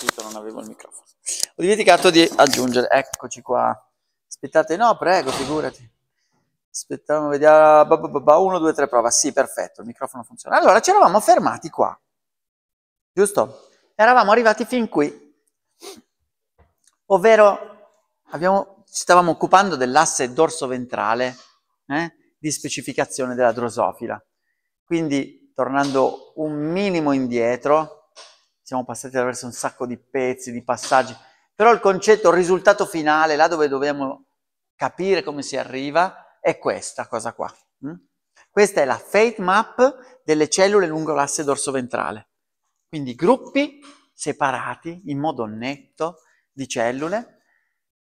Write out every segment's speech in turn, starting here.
sentito, non avevo il microfono. Ho dimenticato di aggiungere, eccoci qua. Aspettate, no, prego, figurati. Aspettiamo, vediamo. ba, ba, ba, ba, 1, 2, 3, prova. Sì, perfetto, il microfono funziona. Allora, ci eravamo fermati qua, giusto? Eravamo arrivati fin qui, ovvero abbiamo, ci stavamo occupando dell'asse dorso-ventrale eh, di specificazione della drosofila. Quindi, tornando un minimo indietro, siamo passati attraverso un sacco di pezzi, di passaggi, però il concetto, il risultato finale, là dove dobbiamo capire come si arriva, è questa cosa qua. Mm? Questa è la fate map delle cellule lungo l'asse dorso-ventrale. Quindi gruppi separati in modo netto di cellule,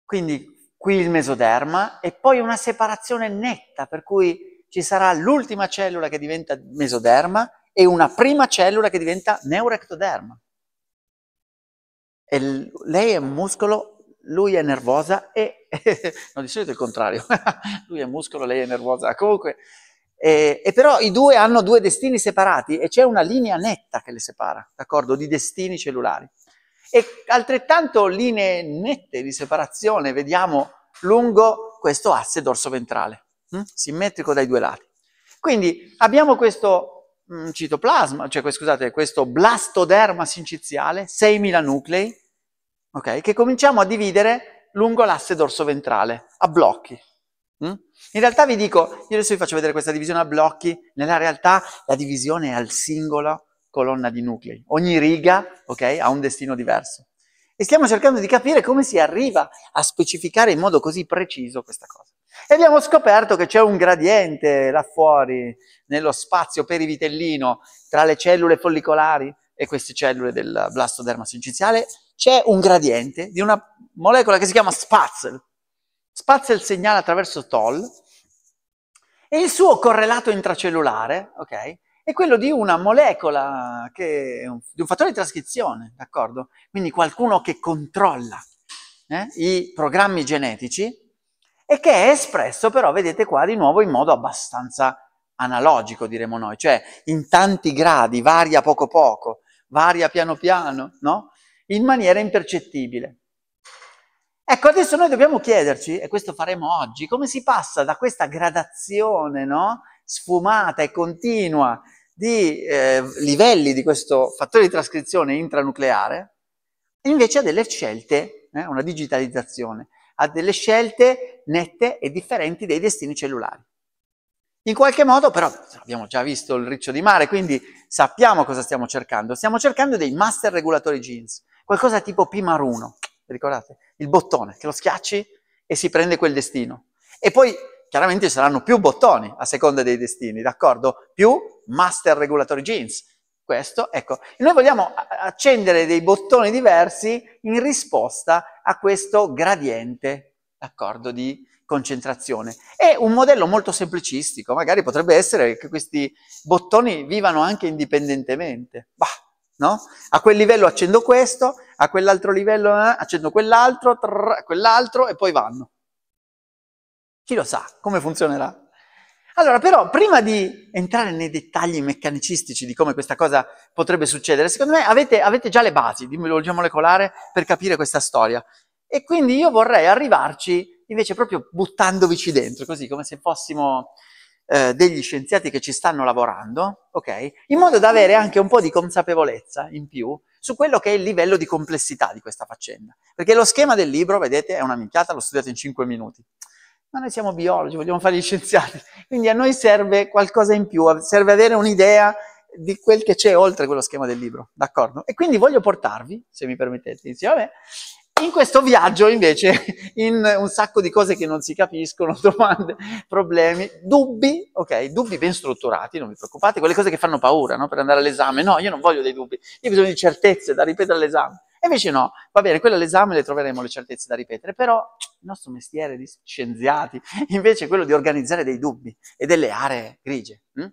quindi qui il mesoderma e poi una separazione netta per cui ci sarà l'ultima cellula che diventa mesoderma e una prima cellula che diventa neurectoderma e lei è un muscolo, lui è nervosa e... no, di solito è il contrario. lui è muscolo, lei è nervosa. Comunque... E, e, però i due hanno due destini separati e c'è una linea netta che le separa, d'accordo? Di destini cellulari. E altrettanto linee nette di separazione vediamo lungo questo asse dorso-ventrale, hm? simmetrico dai due lati. Quindi abbiamo questo mh, mm, citoplasma, cioè scusate, questo blastoderma sinciziale, 6.000 nuclei, okay? Che cominciamo a dividere lungo l'asse dorso-ventrale, a blocchi. Mm? In realtà vi dico, io adesso vi faccio vedere questa divisione a blocchi, nella realtà la divisione è al singolo colonna di nuclei. Ogni riga, okay, ha un destino diverso. E stiamo cercando di capire come si arriva a specificare in modo così preciso questa cosa. E abbiamo scoperto che c'è un gradiente là fuori, nello spazio perivitellino, tra le cellule follicolari e queste cellule del blastoderma sinciziale, c'è un gradiente di una molecola che si chiama Spatzel. il segnale attraverso TOL e il suo correlato intracellulare, ok? È quello di una molecola che è un, di un fattore di trascrizione, d'accordo? Quindi qualcuno che controlla eh, i programmi genetici e che è espresso però, vedete qua, di nuovo in modo abbastanza analogico, diremo noi, cioè in tanti gradi, varia poco poco, varia piano piano, no? in maniera impercettibile. Ecco, adesso noi dobbiamo chiederci, e questo faremo oggi, come si passa da questa gradazione no? sfumata e continua di eh, livelli di questo fattore di trascrizione intranucleare, invece a delle scelte, eh, una digitalizzazione, a delle scelte nette e differenti dei destini cellulari. In qualche modo però abbiamo già visto il riccio di mare, quindi sappiamo cosa stiamo cercando. Stiamo cercando dei master regulatori genes, Qualcosa tipo P Maruno, ricordate? Il bottone, che lo schiacci e si prende quel destino. E poi chiaramente ci saranno più bottoni a seconda dei destini, d'accordo? Più master regulatory Jeans. Questo, ecco, noi vogliamo accendere dei bottoni diversi in risposta a questo gradiente, d'accordo, di concentrazione. È un modello molto semplicistico, magari potrebbe essere che questi bottoni vivano anche indipendentemente. Bah, no? A quel livello accendo questo, a quell'altro livello eh, accendo quell'altro, quell'altro e poi vanno. Chi lo sa come funzionerà? Allora, però, prima di entrare nei dettagli meccanicistici di come questa cosa potrebbe succedere, secondo me avete, avete già le basi di biologia molecolare per capire questa storia. E quindi io vorrei arrivarci invece proprio buttandovici dentro, così come se fossimo eh, degli scienziati che ci stanno lavorando, ok? in modo da avere anche un po' di consapevolezza in più su quello che è il livello di complessità di questa faccenda. Perché lo schema del libro, vedete, è una minchiata, l'ho studiato in 5 minuti. Ma noi siamo biologi, vogliamo fare gli scienziati, quindi a noi serve qualcosa in più, serve avere un'idea di quel che c'è oltre quello schema del libro, d'accordo? E quindi voglio portarvi, se mi permettete, insieme a me, in questo viaggio invece, in un sacco di cose che non si capiscono, domande, problemi, dubbi, ok, dubbi ben strutturati, non vi preoccupate, quelle cose che fanno paura, no? Per andare all'esame, no, io non voglio dei dubbi, io ho bisogno di certezze da ripetere all'esame. E invece no, va bene, quello all'esame le troveremo le certezze da ripetere, però il nostro mestiere di scienziati invece è quello di organizzare dei dubbi e delle aree grigie. Hm?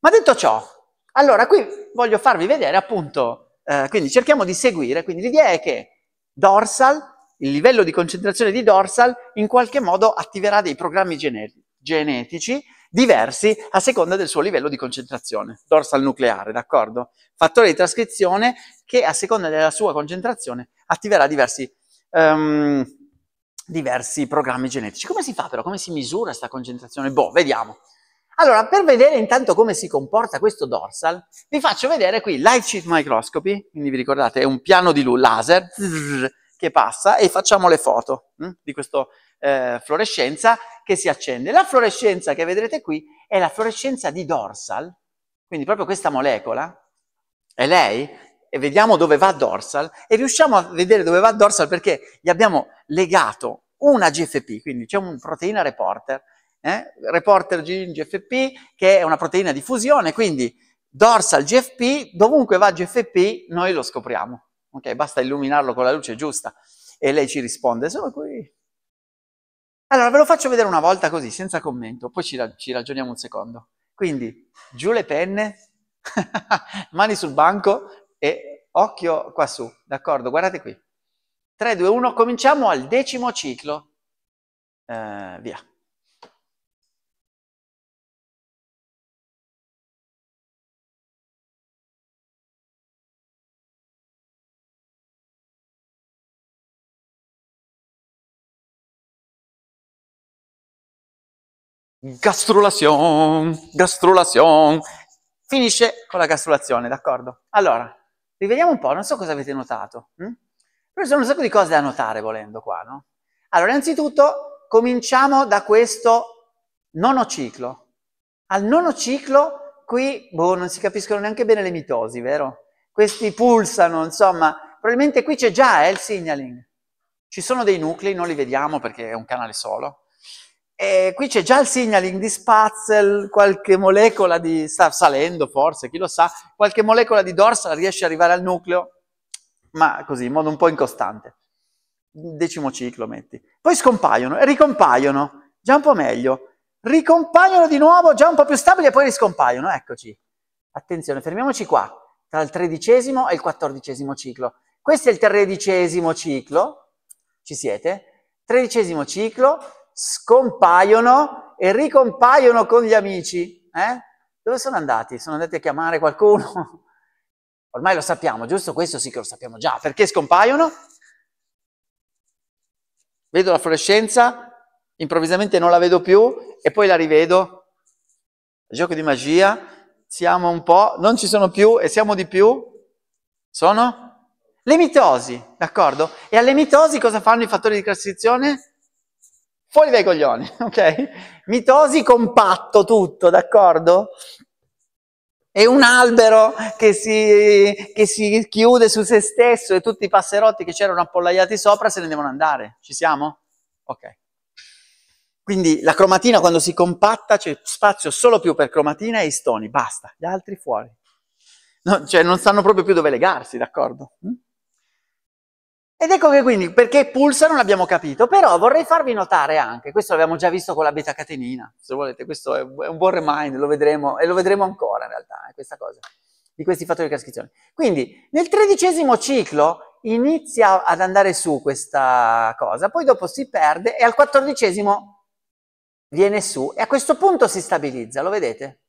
Ma detto ciò, allora qui voglio farvi vedere appunto, eh, quindi cerchiamo di seguire, quindi l'idea è che dorsal, il livello di concentrazione di dorsal in qualche modo attiverà dei programmi generi, genetici diversi a seconda del suo livello di concentrazione, dorsal nucleare, d'accordo? Fattore di trascrizione che a seconda della sua concentrazione attiverà diversi, um, diversi programmi genetici. Come si fa però? Come si misura questa concentrazione? Boh, vediamo. Allora, per vedere intanto come si comporta questo dorsal, vi faccio vedere qui light sheet microscopy, quindi vi ricordate, è un piano di laser che passa e facciamo le foto hm, di questa eh, fluorescenza che si accende. La fluorescenza che vedrete qui è la fluorescenza di dorsal, quindi proprio questa molecola, è lei, e vediamo dove va dorsal, e riusciamo a vedere dove va dorsal perché gli abbiamo legato una GFP, quindi c'è un proteina reporter, eh? reporter gene GFP, che è una proteina di fusione, quindi dorsal GFP, dovunque va GFP noi lo scopriamo. Ok, basta illuminarlo con la luce giusta e lei ci risponde, sono qui. Allora ve lo faccio vedere una volta così, senza commento, poi ci, ci ragioniamo un secondo. Quindi giù le penne, mani sul banco e occhio qua su, d'accordo? Guardate qui. 3, 2, 1, cominciamo al decimo ciclo. Eh, via. gastrulation, gastrulation, finisce con la gastrulazione, d'accordo? Allora, rivediamo un po', non so cosa avete notato, hm? però ci sono un sacco di cose da notare volendo qua, no? Allora, innanzitutto cominciamo da questo nono ciclo. Al nono ciclo qui, boh, non si capiscono neanche bene le mitosi, vero? Questi pulsano, insomma, probabilmente qui c'è già eh, il signaling. Ci sono dei nuclei, non li vediamo perché è un canale solo, e qui c'è già il signaling di Spatzel, qualche molecola di, sta salendo forse, chi lo sa, qualche molecola di dorsal riesce ad arrivare al nucleo, ma così, in modo un po' incostante. Decimo ciclo metti. Poi scompaiono e ricompaiono, già un po' meglio. Ricompaiono di nuovo, già un po' più stabili e poi riscompaiono, eccoci. Attenzione, fermiamoci qua, tra il tredicesimo e il quattordicesimo ciclo. Questo è il tredicesimo ciclo, ci siete? Tredicesimo ciclo, scompaiono e ricompaiono con gli amici. Eh? Dove sono andati? Sono andati a chiamare qualcuno? Ormai lo sappiamo, giusto? Questo sì che lo sappiamo già. Perché scompaiono? Vedo la fluorescenza, improvvisamente non la vedo più e poi la rivedo. gioco di magia, siamo un po', non ci sono più e siamo di più. Sono le mitosi, d'accordo? E alle mitosi cosa fanno i fattori di classificazione? fuori dai coglioni, ok? Mitosi compatto tutto, d'accordo? È un albero che si, che si chiude su se stesso e tutti i passerotti che c'erano appollaiati sopra se ne devono andare. Ci siamo? Ok. Quindi la cromatina quando si compatta c'è spazio solo più per cromatina e istoni, basta, gli altri fuori. No, cioè non sanno proprio più dove legarsi, d'accordo? Mm? Ed ecco che quindi, perché pulsa non l'abbiamo capito, però vorrei farvi notare anche, questo l'abbiamo già visto con la beta-catenina, se volete, questo è un buon reminder, lo vedremo, e lo vedremo ancora in realtà, eh, questa cosa, di questi fattori di trascrizione. Quindi, nel tredicesimo ciclo inizia ad andare su questa cosa, poi dopo si perde, e al quattordicesimo viene su, e a questo punto si stabilizza, lo vedete?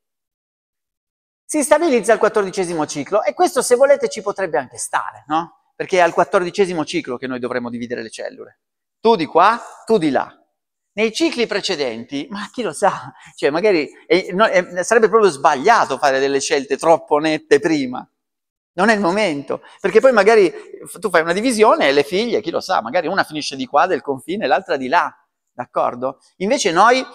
Si stabilizza al quattordicesimo ciclo, e questo se volete ci potrebbe anche stare, no? perché è al quattordicesimo ciclo che noi dovremmo dividere le cellule. Tu di qua, tu di là. Nei cicli precedenti, ma chi lo sa, cioè magari è, no, è, sarebbe proprio sbagliato fare delle scelte troppo nette prima. Non è il momento, perché poi magari tu fai una divisione e le figlie, chi lo sa, magari una finisce di qua del confine e l'altra di là, d'accordo? Invece noi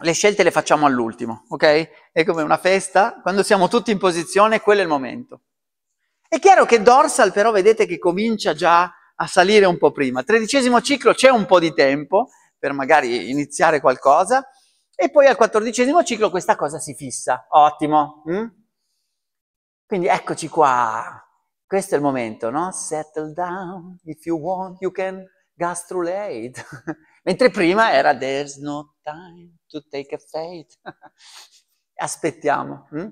le scelte le facciamo all'ultimo, ok? È come una festa, quando siamo tutti in posizione, quello è il momento. È chiaro che dorsal però vedete che comincia già a salire un po' prima. Tredicesimo ciclo c'è un po' di tempo per magari iniziare qualcosa e poi al quattordicesimo ciclo questa cosa si fissa. Ottimo. Mm? Quindi eccoci qua. Questo è il momento, no? Settle down, if you want, you can gastrulate. Mentre prima era there's no time to take a fate. Aspettiamo. Mm?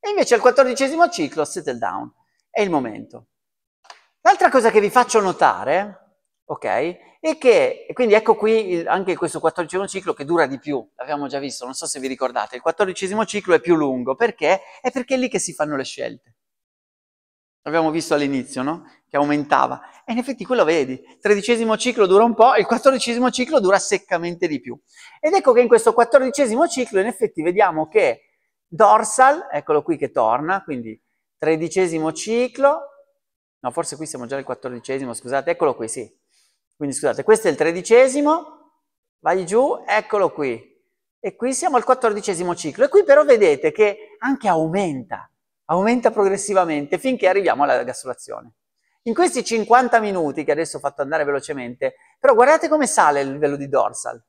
E invece al quattordicesimo ciclo, settle down è il momento. L'altra cosa che vi faccio notare, ok, è che, e quindi ecco qui il, anche questo quattordicesimo ciclo che dura di più, l'abbiamo già visto, non so se vi ricordate, il quattordicesimo ciclo è più lungo, perché? È perché è lì che si fanno le scelte. L'abbiamo visto all'inizio, no? Che aumentava. E in effetti quello vedi, il tredicesimo ciclo dura un po', il quattordicesimo ciclo dura seccamente di più. Ed ecco che in questo quattordicesimo ciclo in effetti vediamo che dorsal, eccolo qui che torna, quindi tredicesimo ciclo, no forse qui siamo già al quattordicesimo, scusate, eccolo qui, sì. Quindi scusate, questo è il tredicesimo, vai giù, eccolo qui. E qui siamo al quattordicesimo ciclo. E qui però vedete che anche aumenta, aumenta progressivamente finché arriviamo alla gassolazione. In questi 50 minuti, che adesso ho fatto andare velocemente, però guardate come sale il livello di dorsal.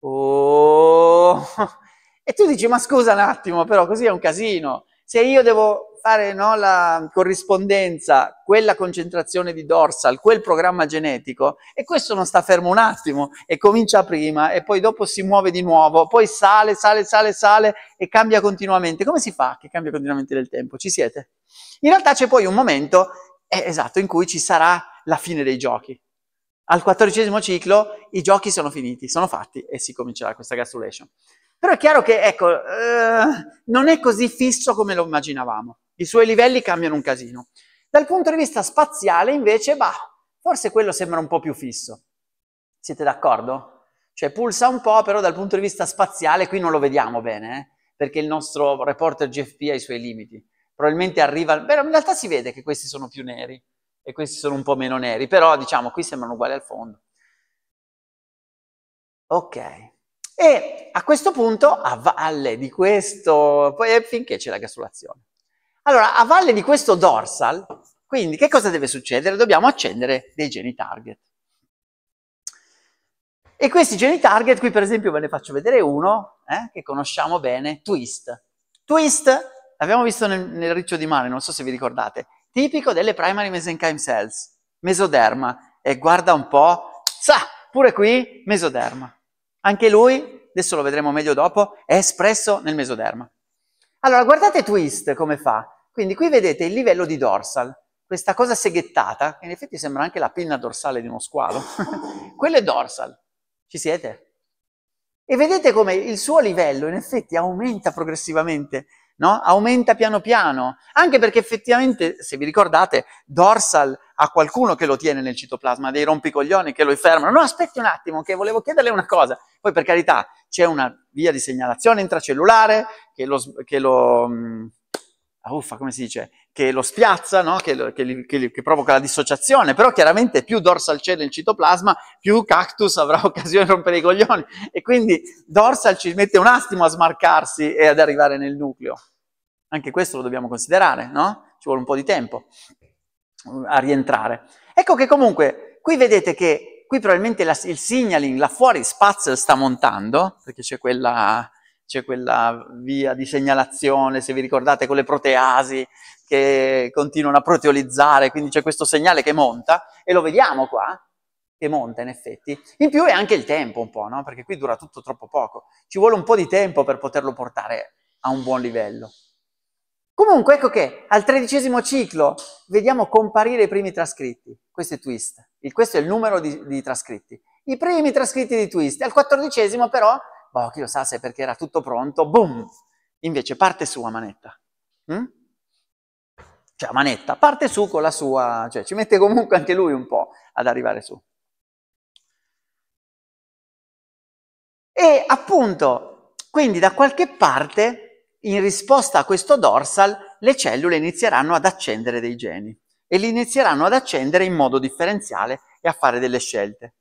Oh. E tu dici, ma scusa un attimo, però così è un casino. Se io devo fare no, la corrispondenza, quella concentrazione di dorsal, quel programma genetico, e questo non sta fermo un attimo, e comincia prima, e poi dopo si muove di nuovo, poi sale, sale, sale, sale, e cambia continuamente. Come si fa che cambia continuamente nel tempo? Ci siete? In realtà c'è poi un momento, eh, esatto, in cui ci sarà la fine dei giochi. Al quattordicesimo ciclo i giochi sono finiti, sono fatti, e si comincerà questa gastrulation. Però è chiaro che, ecco, eh, non è così fisso come lo immaginavamo. I suoi livelli cambiano un casino. Dal punto di vista spaziale, invece, bah, forse quello sembra un po' più fisso. Siete d'accordo? Cioè pulsa un po', però dal punto di vista spaziale qui non lo vediamo bene, eh? perché il nostro reporter GFP ha i suoi limiti. Probabilmente arriva... Beh, in realtà si vede che questi sono più neri e questi sono un po' meno neri, però diciamo qui sembrano uguali al fondo. Ok. E a questo punto a valle di questo, poi finché c'è la gasolazione. Allora, a valle di questo dorsal, quindi che cosa deve succedere? Dobbiamo accendere dei geni target. E questi geni target, qui per esempio ve ne faccio vedere uno, eh, che conosciamo bene, twist. Twist, l'abbiamo visto nel, nel, riccio di mare, non so se vi ricordate, tipico delle primary mesenchyme cells, mesoderma. E guarda un po', sa, pure qui, mesoderma. Anche lui, adesso lo vedremo meglio dopo, è espresso nel mesoderma. Allora, guardate twist come fa. Quindi qui vedete il livello di dorsal, questa cosa seghettata, che in effetti sembra anche la pinna dorsale di uno squalo. Quello è dorsal. Ci siete? E vedete come il suo livello in effetti aumenta progressivamente no? Aumenta piano piano, anche perché effettivamente, se vi ricordate, dorsal ha qualcuno che lo tiene nel citoplasma, dei rompicoglioni che lo fermano. No, aspetti un attimo, che volevo chiederle una cosa. Poi, per carità, c'è una via di segnalazione intracellulare che lo... Che lo mh, mm, la ah, uffa, come si dice, che lo spiazza, no? che, che, che, che, provoca la dissociazione, però chiaramente più dorsal c'è nel citoplasma, più cactus avrà occasione di rompere i coglioni e quindi dorsal ci mette un attimo a smarcarsi e ad arrivare nel nucleo. Anche questo lo dobbiamo considerare, no? Ci vuole un po' di tempo mm, a rientrare. Ecco che comunque qui vedete che qui probabilmente la, il signaling là fuori spazio sta montando, perché c'è quella c'è quella via di segnalazione, se vi ricordate, con le proteasi che continuano a proteolizzare, quindi c'è questo segnale che monta e lo vediamo qua, che monta in effetti. In più è anche il tempo un po', no? perché qui dura tutto troppo poco. Ci vuole un po' di tempo per poterlo portare a un buon livello. Comunque, ecco che al tredicesimo ciclo vediamo comparire i primi trascritti. Questo è twist. Questo è il numero di, di trascritti. I primi trascritti di twist. Al quattordicesimo però boh, chi lo sa se perché era tutto pronto, boom! Invece parte su a manetta. Mm? Cioè a manetta, parte su con la sua, cioè ci mette comunque anche lui un po' ad arrivare su. E appunto, quindi da qualche parte, in risposta a questo dorsal, le cellule inizieranno ad accendere dei geni e li inizieranno ad accendere in modo differenziale e a fare delle scelte.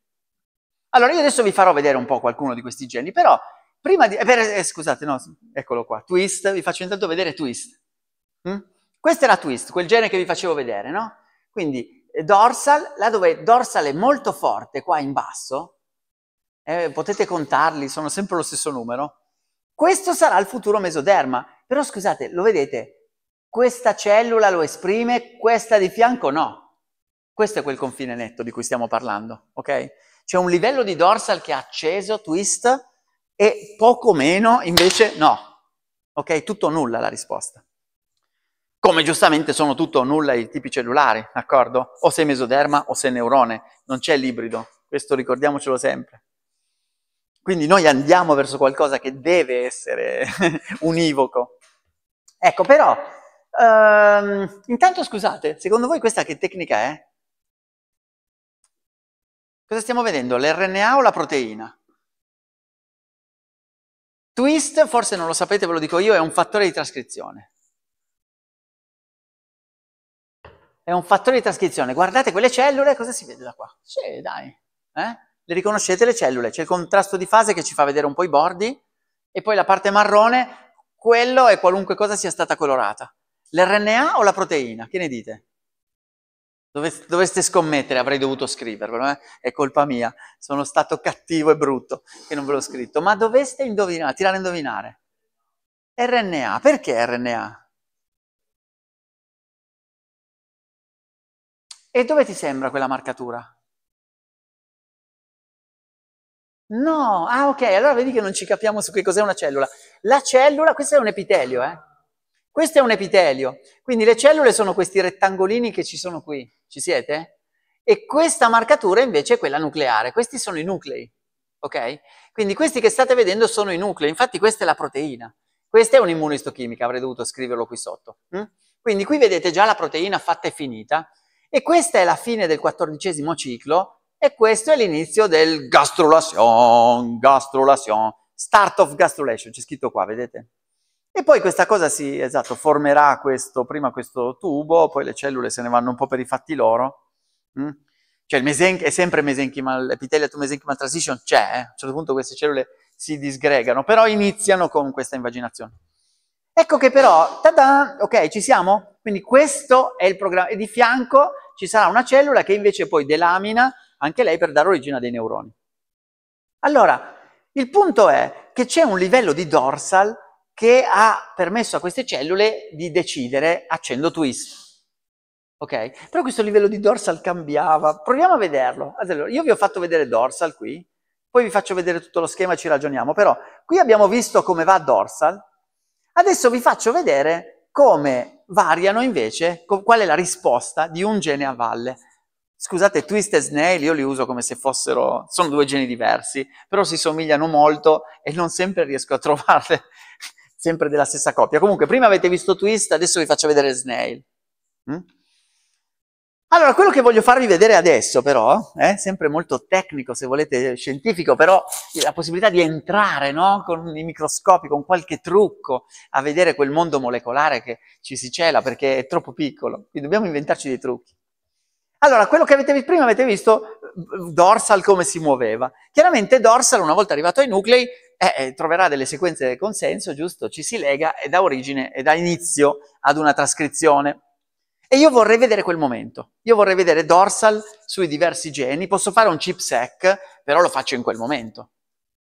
Allora, io adesso vi farò vedere un po' qualcuno di questi geni, però prima di... Eh, per, eh, scusate, no, eccolo qua, twist, vi faccio intanto vedere twist. Mm? Questo era twist, quel gene che vi facevo vedere, no? Quindi eh, dorsal, là dove dorsal è molto forte, qua in basso, eh, potete contarli, sono sempre lo stesso numero, questo sarà il futuro mesoderma. Però scusate, lo vedete? Questa cellula lo esprime, questa di fianco no. Questo è quel confine netto di cui stiamo parlando, ok? ok? C'è un livello di dorsal che è acceso, twist, e poco meno invece no. Ok? Tutto nulla la risposta. Come giustamente sono tutto nulla i tipi cellulari, d'accordo? O sei mesoderma o sei neurone, non c'è l'ibrido, questo ricordiamocelo sempre. Quindi noi andiamo verso qualcosa che deve essere univoco. Ecco, però, um, intanto scusate, secondo voi questa che tecnica è? Cosa stiamo vedendo? L'RNA o la proteina? Twist, forse non lo sapete, ve lo dico io, è un fattore di trascrizione. È un fattore di trascrizione. Guardate quelle cellule, cosa si vede da qua? Sì, dai. Eh? Le riconoscete le cellule? C'è il contrasto di fase che ci fa vedere un po' i bordi e poi la parte marrone, quello è qualunque cosa sia stata colorata. L'RNA o la proteina? Che ne dite? Dovreste scommettere, avrei dovuto scriverlo, eh? è colpa mia, sono stato cattivo e brutto che non ve l'ho scritto, ma doveste indovinare, tirare a indovinare. RNA, perché RNA? E dove ti sembra quella marcatura? No, ah ok, allora vedi che non ci capiamo su che cos'è una cellula. La cellula, questo è un epitelio, eh? Questo è un epitelio, quindi le cellule sono questi rettangolini che ci sono qui, ci siete? E questa marcatura invece è quella nucleare, questi sono i nuclei, ok? Quindi questi che state vedendo sono i nuclei, infatti questa è la proteina, questa è un'immunistochimica, avrei dovuto scriverlo qui sotto. Hm? Quindi qui vedete già la proteina fatta e finita, e questa è la fine del quattordicesimo ciclo, e questo è l'inizio del gastrulation, gastrulation, start of gastrulation, c'è scritto qua, vedete? E poi questa cosa si, esatto, formerà questo, prima questo tubo, poi le cellule se ne vanno un po' per i fatti loro. Mm? Cioè il mesench- è sempre mesenchimal, l'epitelia to mesenchimal transition c'è, eh? a un certo punto queste cellule si disgregano, però iniziano con questa invaginazione. Ecco che però, tada, ok, ci siamo? Quindi questo è il programma, e di fianco ci sarà una cellula che invece poi delamina anche lei per dare origine a dei neuroni. Allora, il punto è che c'è un livello di dorsal che ha permesso a queste cellule di decidere accendo twist. Ok? Però questo livello di dorsal cambiava. Proviamo a vederlo. Allora, io vi ho fatto vedere dorsal qui, poi vi faccio vedere tutto lo schema e ci ragioniamo, però qui abbiamo visto come va dorsal, adesso vi faccio vedere come variano invece, qual è la risposta di un gene a valle. Scusate, twist e snail io li uso come se fossero, sono due geni diversi, però si somigliano molto e non sempre riesco a trovarle sempre della stessa coppia. Comunque, prima avete visto Twist, adesso vi faccio vedere Snail. Mm? Allora, quello che voglio farvi vedere adesso però, è eh, sempre molto tecnico se volete, scientifico, però la possibilità di entrare no, con i microscopi, con qualche trucco, a vedere quel mondo molecolare che ci si cela perché è troppo piccolo, quindi dobbiamo inventarci dei trucchi. Allora, quello che avete visto prima avete visto mm, mm, dorsal come si muoveva. Chiaramente dorsal, una volta arrivato ai nuclei, eh, eh, troverà delle sequenze del consenso, giusto? Ci si lega e dà origine e dà inizio ad una trascrizione. E io vorrei vedere quel momento. Io vorrei vedere dorsal sui diversi geni. Posso fare un chipsec, però lo faccio in quel momento.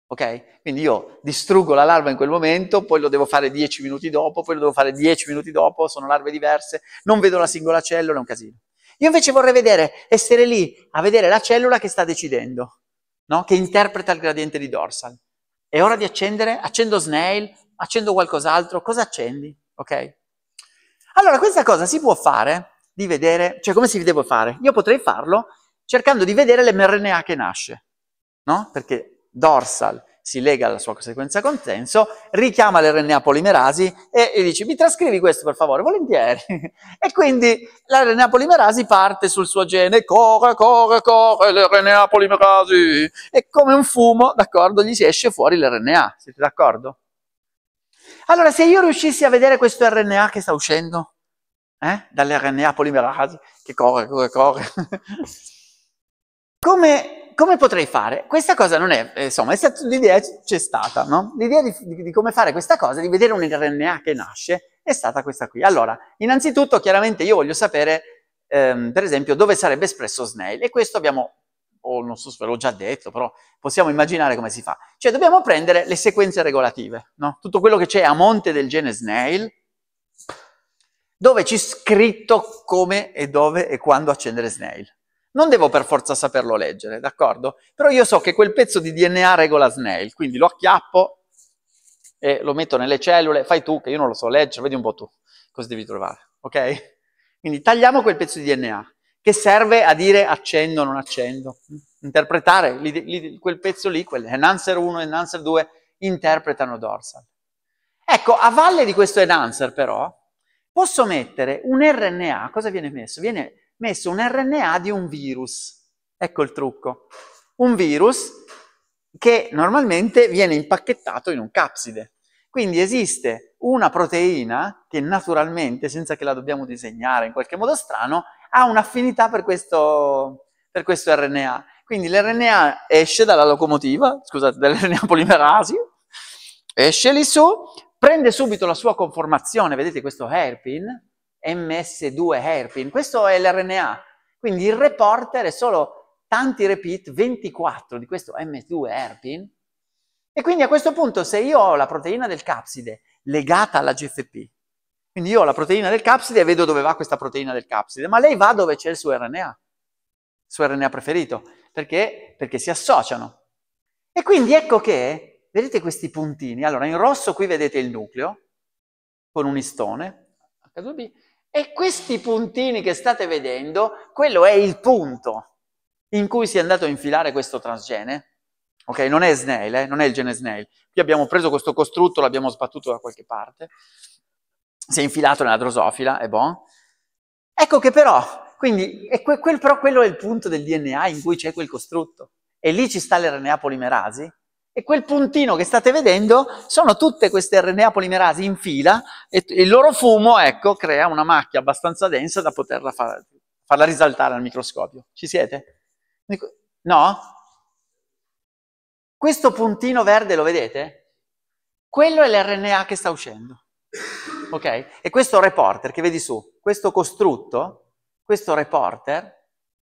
Ok? Quindi io distruggo la larva in quel momento, poi lo devo fare dieci minuti dopo, poi lo devo fare dieci minuti dopo, sono larve diverse, non vedo la singola cellula, è un casino. Io invece vorrei vedere, essere lì a vedere la cellula che sta decidendo, no? che interpreta il gradiente di dorsal. È ora di accendere? Accendo Snail? Accendo qualcos'altro? Cosa accendi? Ok? Allora, questa cosa si può fare di vedere, cioè come si deve fare? Io potrei farlo cercando di vedere l'mRNA che nasce, no? Perché dorsal si lega alla sua sequenza consenso, richiama l'RNA polimerasi e, e dice mi trascrivi questo per favore, volentieri. e quindi l'RNA polimerasi parte sul suo gene, corre, corre, corre, l'RNA polimerasi. E come un fumo, d'accordo, gli si esce fuori l'RNA, siete d'accordo? Allora, se io riuscissi a vedere questo RNA che sta uscendo, eh? dall'RNA polimerasi, che corre, corre, corre, come come potrei fare? Questa cosa non è, eh, insomma, è stato, l'idea c'è stata, no? L'idea di, di, di, come fare questa cosa, di vedere un RNA che nasce, è stata questa qui. Allora, innanzitutto, chiaramente io voglio sapere, ehm, per esempio, dove sarebbe espresso SNAIL, e questo abbiamo, o oh, non so se ve l'ho già detto, però possiamo immaginare come si fa. Cioè, dobbiamo prendere le sequenze regolative, no? Tutto quello che c'è a monte del gene SNAIL, dove c'è scritto come e dove e quando accendere SNAIL. Non devo per forza saperlo leggere, d'accordo? Però io so che quel pezzo di DNA regola Snail, quindi lo acchiappo e lo metto nelle cellule, fai tu che io non lo so leggere, vedi un po' tu cosa devi trovare, ok? Quindi tagliamo quel pezzo di DNA che serve a dire accendo, non accendo, interpretare li, li, quel pezzo lì, quel enhancer 1 e enhancer 2 interpretano dorsal. Ecco, a valle di questo enhancer però posso mettere un RNA, cosa viene messo? Viene messo un RNA di un virus. Ecco il trucco. Un virus che normalmente viene impacchettato in un capside. Quindi esiste una proteina che naturalmente, senza che la dobbiamo disegnare in qualche modo strano, ha un'affinità per questo, per questo RNA. Quindi l'RNA esce dalla locomotiva, scusate, dall'RNA polimerasi, esce lì su, prende subito la sua conformazione, vedete questo hairpin, MS2 hairpin, questo è l'RNA, quindi il reporter è solo tanti repeat, 24 di questo MS2 hairpin, e quindi a questo punto se io ho la proteina del capside legata alla GFP, quindi io ho la proteina del capside e vedo dove va questa proteina del capside, ma lei va dove c'è il suo RNA, il suo RNA preferito, perché? Perché si associano. E quindi ecco che, vedete questi puntini, allora in rosso qui vedete il nucleo, con un istone, H2B, e questi puntini che state vedendo, quello è il punto in cui si è andato a infilare questo transgene. Ok, non è Snail, eh? non è il gene Snail. Qui abbiamo preso questo costrutto, l'abbiamo sbattuto da qualche parte, si è infilato nella drosofila, è buon. Ecco che però, quindi, que quel, però quello è il punto del DNA in cui c'è quel costrutto. E lì ci sta l'RNA polimerasi, e quel puntino che state vedendo sono tutte queste RNA polimerasi in fila e il loro fumo, ecco, crea una macchia abbastanza densa da poterla far, farla risaltare al microscopio. Ci siete? No? Questo puntino verde lo vedete? Quello è l'RNA che sta uscendo. Ok? E questo reporter che vedi su, questo costrutto, questo reporter,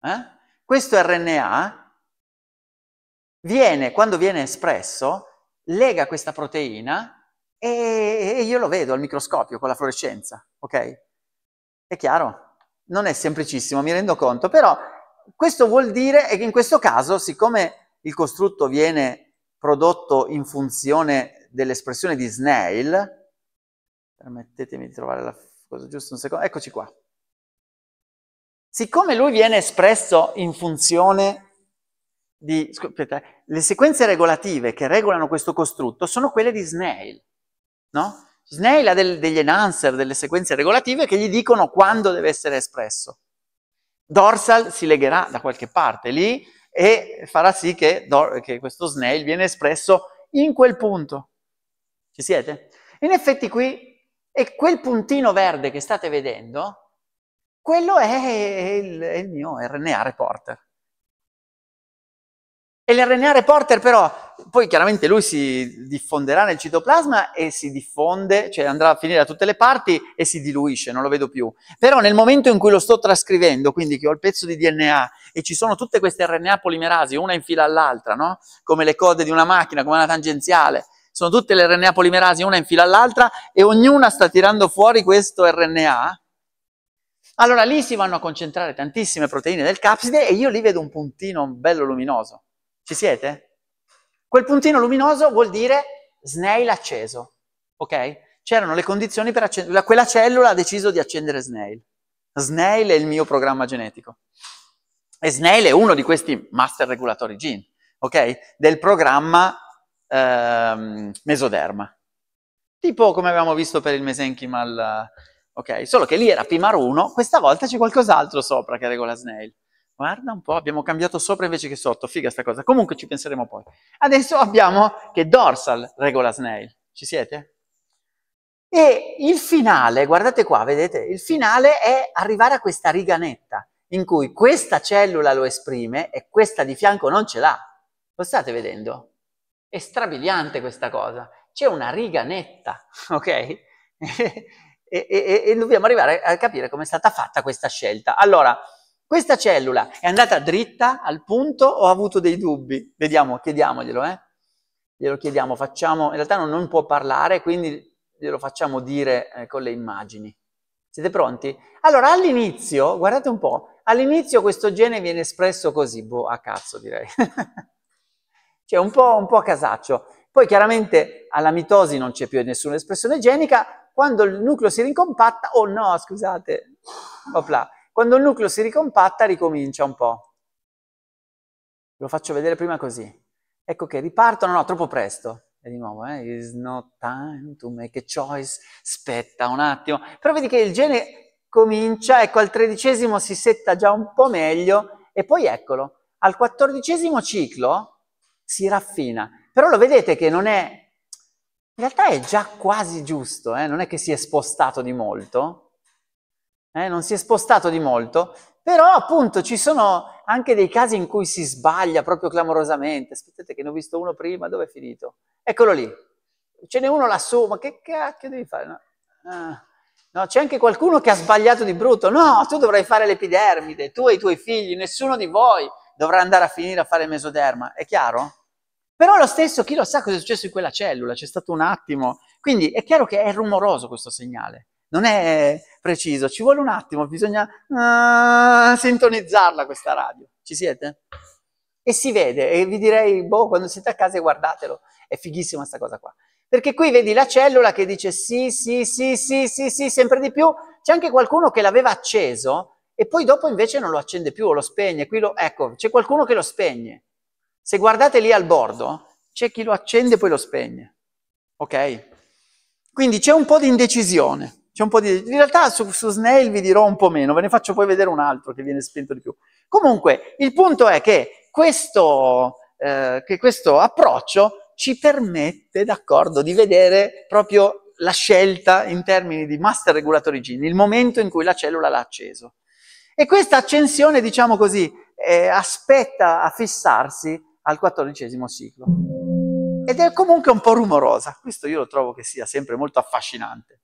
eh? questo RNA viene, quando viene espresso, lega questa proteina e, e io lo vedo al microscopio con la fluorescenza, ok? È chiaro? Non è semplicissimo, mi rendo conto, però questo vuol dire che in questo caso, siccome il costrutto viene prodotto in funzione dell'espressione di Snail, permettetemi di trovare la cosa giusta un secondo, eccoci qua. Siccome lui viene espresso in funzione di, scusate, le sequenze regolative che regolano questo costrutto sono quelle di Snail, no? Snail ha del, degli enhancer, delle sequenze regolative che gli dicono quando deve essere espresso. Dorsal si legherà da qualche parte lì e farà sì che, che questo snail viene espresso in quel punto. Ci siete? In effetti qui è quel puntino verde che state vedendo, quello è il, è il mio RNA reporter. E l'RNA reporter però, poi chiaramente lui si diffonderà nel citoplasma e si diffonde, cioè andrà a finire da tutte le parti e si diluisce, non lo vedo più. Però nel momento in cui lo sto trascrivendo, quindi che ho il pezzo di DNA e ci sono tutte queste RNA polimerasi, una in fila all'altra, no? come le code di una macchina, come una tangenziale, sono tutte le RNA polimerasi una in fila all'altra e ognuna sta tirando fuori questo RNA, allora lì si vanno a concentrare tantissime proteine del capside e io lì vedo un puntino bello luminoso. Ci siete? Quel puntino luminoso vuol dire Snail acceso, ok? C'erano le condizioni per accendere, quella cellula ha deciso di accendere Snail. Snail è il mio programma genetico. E Snail è uno di questi master regulatori gene, ok? Del programma ehm, mesoderma. Tipo come abbiamo visto per il mesenchimal, eh, ok? Solo che lì era Pimar 1, questa volta c'è qualcos'altro sopra che regola Snail. Guarda un po', abbiamo cambiato sopra invece che sotto, figa sta cosa. Comunque ci penseremo poi. Adesso abbiamo che dorsal regola snail. Ci siete? E il finale, guardate qua, vedete, il finale è arrivare a questa riga netta in cui questa cellula lo esprime e questa di fianco non ce l'ha. Lo state vedendo? È strabiliante questa cosa. C'è una riga netta, ok? e, e, e, e dobbiamo arrivare a capire come è stata fatta questa scelta. Allora, questa cellula è andata dritta al punto o ha avuto dei dubbi? Vediamo, chiediamoglielo, eh? Glielo chiediamo, facciamo, in realtà non, non può parlare, quindi glielo facciamo dire eh, con le immagini. Siete pronti? Allora, all'inizio, guardate un po', all'inizio questo gene viene espresso così, boh, a cazzo direi. cioè, un po', un po' a casaccio. Poi chiaramente alla mitosi non c'è più nessuna espressione genica, quando il nucleo si rincompatta, oh no, scusate, opla, quando il nucleo si ricompatta ricomincia un po'. Lo faccio vedere prima così. Ecco che ripartono, no, troppo presto. E di nuovo, eh, it's not time to make a choice, aspetta un attimo. Però vedi che il gene comincia, ecco al tredicesimo si setta già un po' meglio e poi eccolo, al quattordicesimo ciclo si raffina. Però lo vedete che non è, in realtà è già quasi giusto, eh? non è che si è spostato di molto, eh, non si è spostato di molto, però appunto ci sono anche dei casi in cui si sbaglia proprio clamorosamente. Aspettate che ne ho visto uno prima, dove è finito? Eccolo lì. Ce n'è uno lassù, ma che cacchio devi fare? No. Ah. No, c'è anche qualcuno che ha sbagliato di brutto. No, tu dovrai fare l'epidermide, tu e i tuoi figli, nessuno di voi dovrà andare a finire a fare mesoderma, è chiaro? Però lo stesso, chi lo sa cosa è successo in quella cellula, c'è stato un attimo. Quindi è chiaro che è rumoroso questo segnale non è preciso, ci vuole un attimo, bisogna uh, sintonizzarla questa radio. Ci siete? E si vede, e vi direi, boh, quando siete a casa guardatelo, è fighissima questa cosa qua. Perché qui vedi la cellula che dice sì, sì, sì, sì, sì, sì, sempre di più. C'è anche qualcuno che l'aveva acceso e poi dopo invece non lo accende più o lo spegne. Lo, ecco, c'è qualcuno che lo spegne. Se guardate lì al bordo, c'è chi lo accende e poi lo spegne. Ok? Quindi c'è un po' di indecisione. C'è un po' di... In realtà su, su Snail vi dirò un po' meno, ve ne faccio poi vedere un altro che viene spento di più. Comunque, il punto è che questo, eh, che questo approccio ci permette, d'accordo, di vedere proprio la scelta in termini di master regulatory gene, il momento in cui la cellula l'ha acceso. E questa accensione, diciamo così, eh, aspetta a fissarsi al quattordicesimo ciclo. Ed è comunque un po' rumorosa, questo io lo trovo che sia sempre molto affascinante.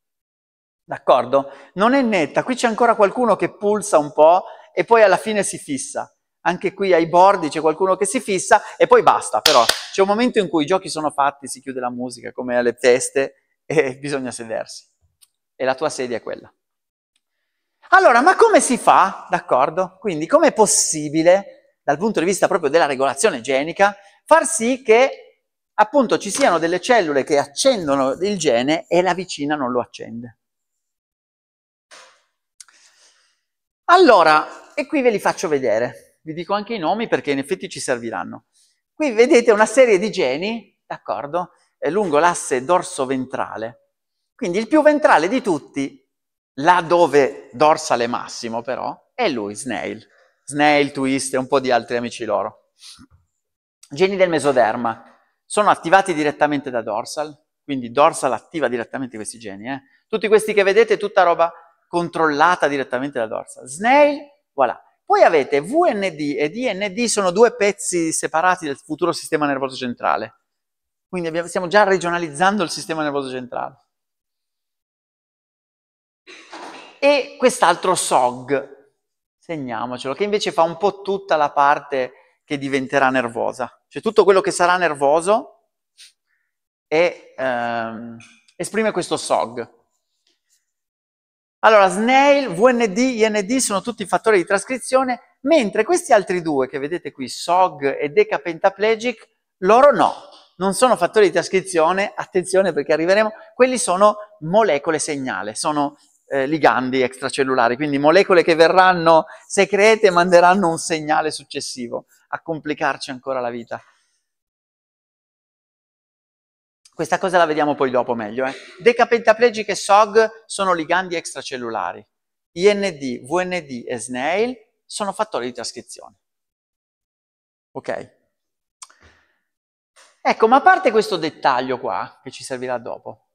D'accordo? Non è netta, qui c'è ancora qualcuno che pulsa un po' e poi alla fine si fissa. Anche qui ai bordi c'è qualcuno che si fissa e poi basta, però c'è un momento in cui i giochi sono fatti, si chiude la musica come alle feste e bisogna sedersi. E la tua sedia è quella. Allora, ma come si fa? D'accordo? Quindi com'è possibile, dal punto di vista proprio della regolazione genica, far sì che appunto ci siano delle cellule che accendono il gene e la vicina non lo accende? Allora, e qui ve li faccio vedere. Vi dico anche i nomi perché in effetti ci serviranno. Qui vedete una serie di geni, d'accordo, lungo l'asse dorso-ventrale. Quindi il più ventrale di tutti, là dove dorsale massimo però, è lui, Snail. Snail, Twist e un po' di altri amici loro. Geni del mesoderma. Sono attivati direttamente da dorsal, quindi dorsal attiva direttamente questi geni. Eh? Tutti questi che vedete, tutta roba controllata direttamente da dorsal. Snail, voilà. Poi avete VND e DND, sono due pezzi separati del futuro sistema nervoso centrale. Quindi abbiamo, stiamo già regionalizzando il sistema nervoso centrale. E quest'altro SOG, segniamocelo, che invece fa un po' tutta la parte che diventerà nervosa. Cioè tutto quello che sarà nervoso è, ehm, esprime questo SOG. Allora, snail, VND, IND sono tutti fattori di trascrizione, mentre questi altri due che vedete qui, SOG e decapentaplegic, loro no, non sono fattori di trascrizione, attenzione perché arriveremo, quelli sono molecole segnale, sono eh, ligandi extracellulari, quindi molecole che verranno secrete e manderanno un segnale successivo a complicarci ancora la vita. Questa cosa la vediamo poi dopo meglio. Eh? Decapentaplegiche SOG sono ligandi extracellulari. IND, VND e SNAIL sono fattori di trascrizione. Ok? Ecco, ma a parte questo dettaglio qua, che ci servirà dopo,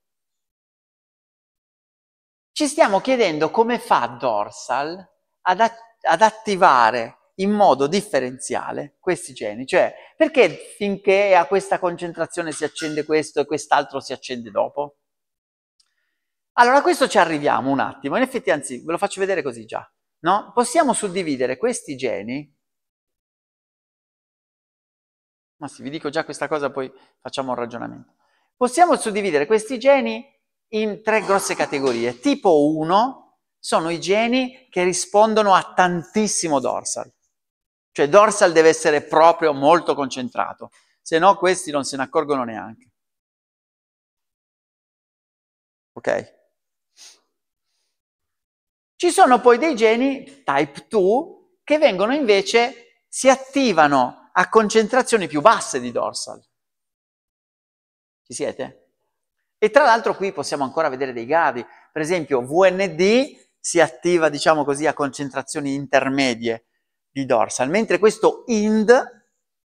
ci stiamo chiedendo come fa Dorsal ad, at ad attivare in modo differenziale questi geni, cioè perché finché a questa concentrazione si accende questo e quest'altro si accende dopo? Allora, a questo ci arriviamo un attimo, in effetti anzi ve lo faccio vedere così già, no? Possiamo suddividere questi geni, ma sì, vi dico già questa cosa, poi facciamo un ragionamento. Possiamo suddividere questi geni in tre grosse categorie, tipo 1, sono i geni che rispondono a tantissimo dorsal. Cioè dorsal deve essere proprio molto concentrato, se no questi non se ne accorgono neanche. Ok? Ci sono poi dei geni type 2 che vengono invece, si attivano a concentrazioni più basse di dorsal. Ci siete? E tra l'altro qui possiamo ancora vedere dei gradi, per esempio VND si attiva, diciamo così, a concentrazioni intermedie, di dorsal, mentre questo IND,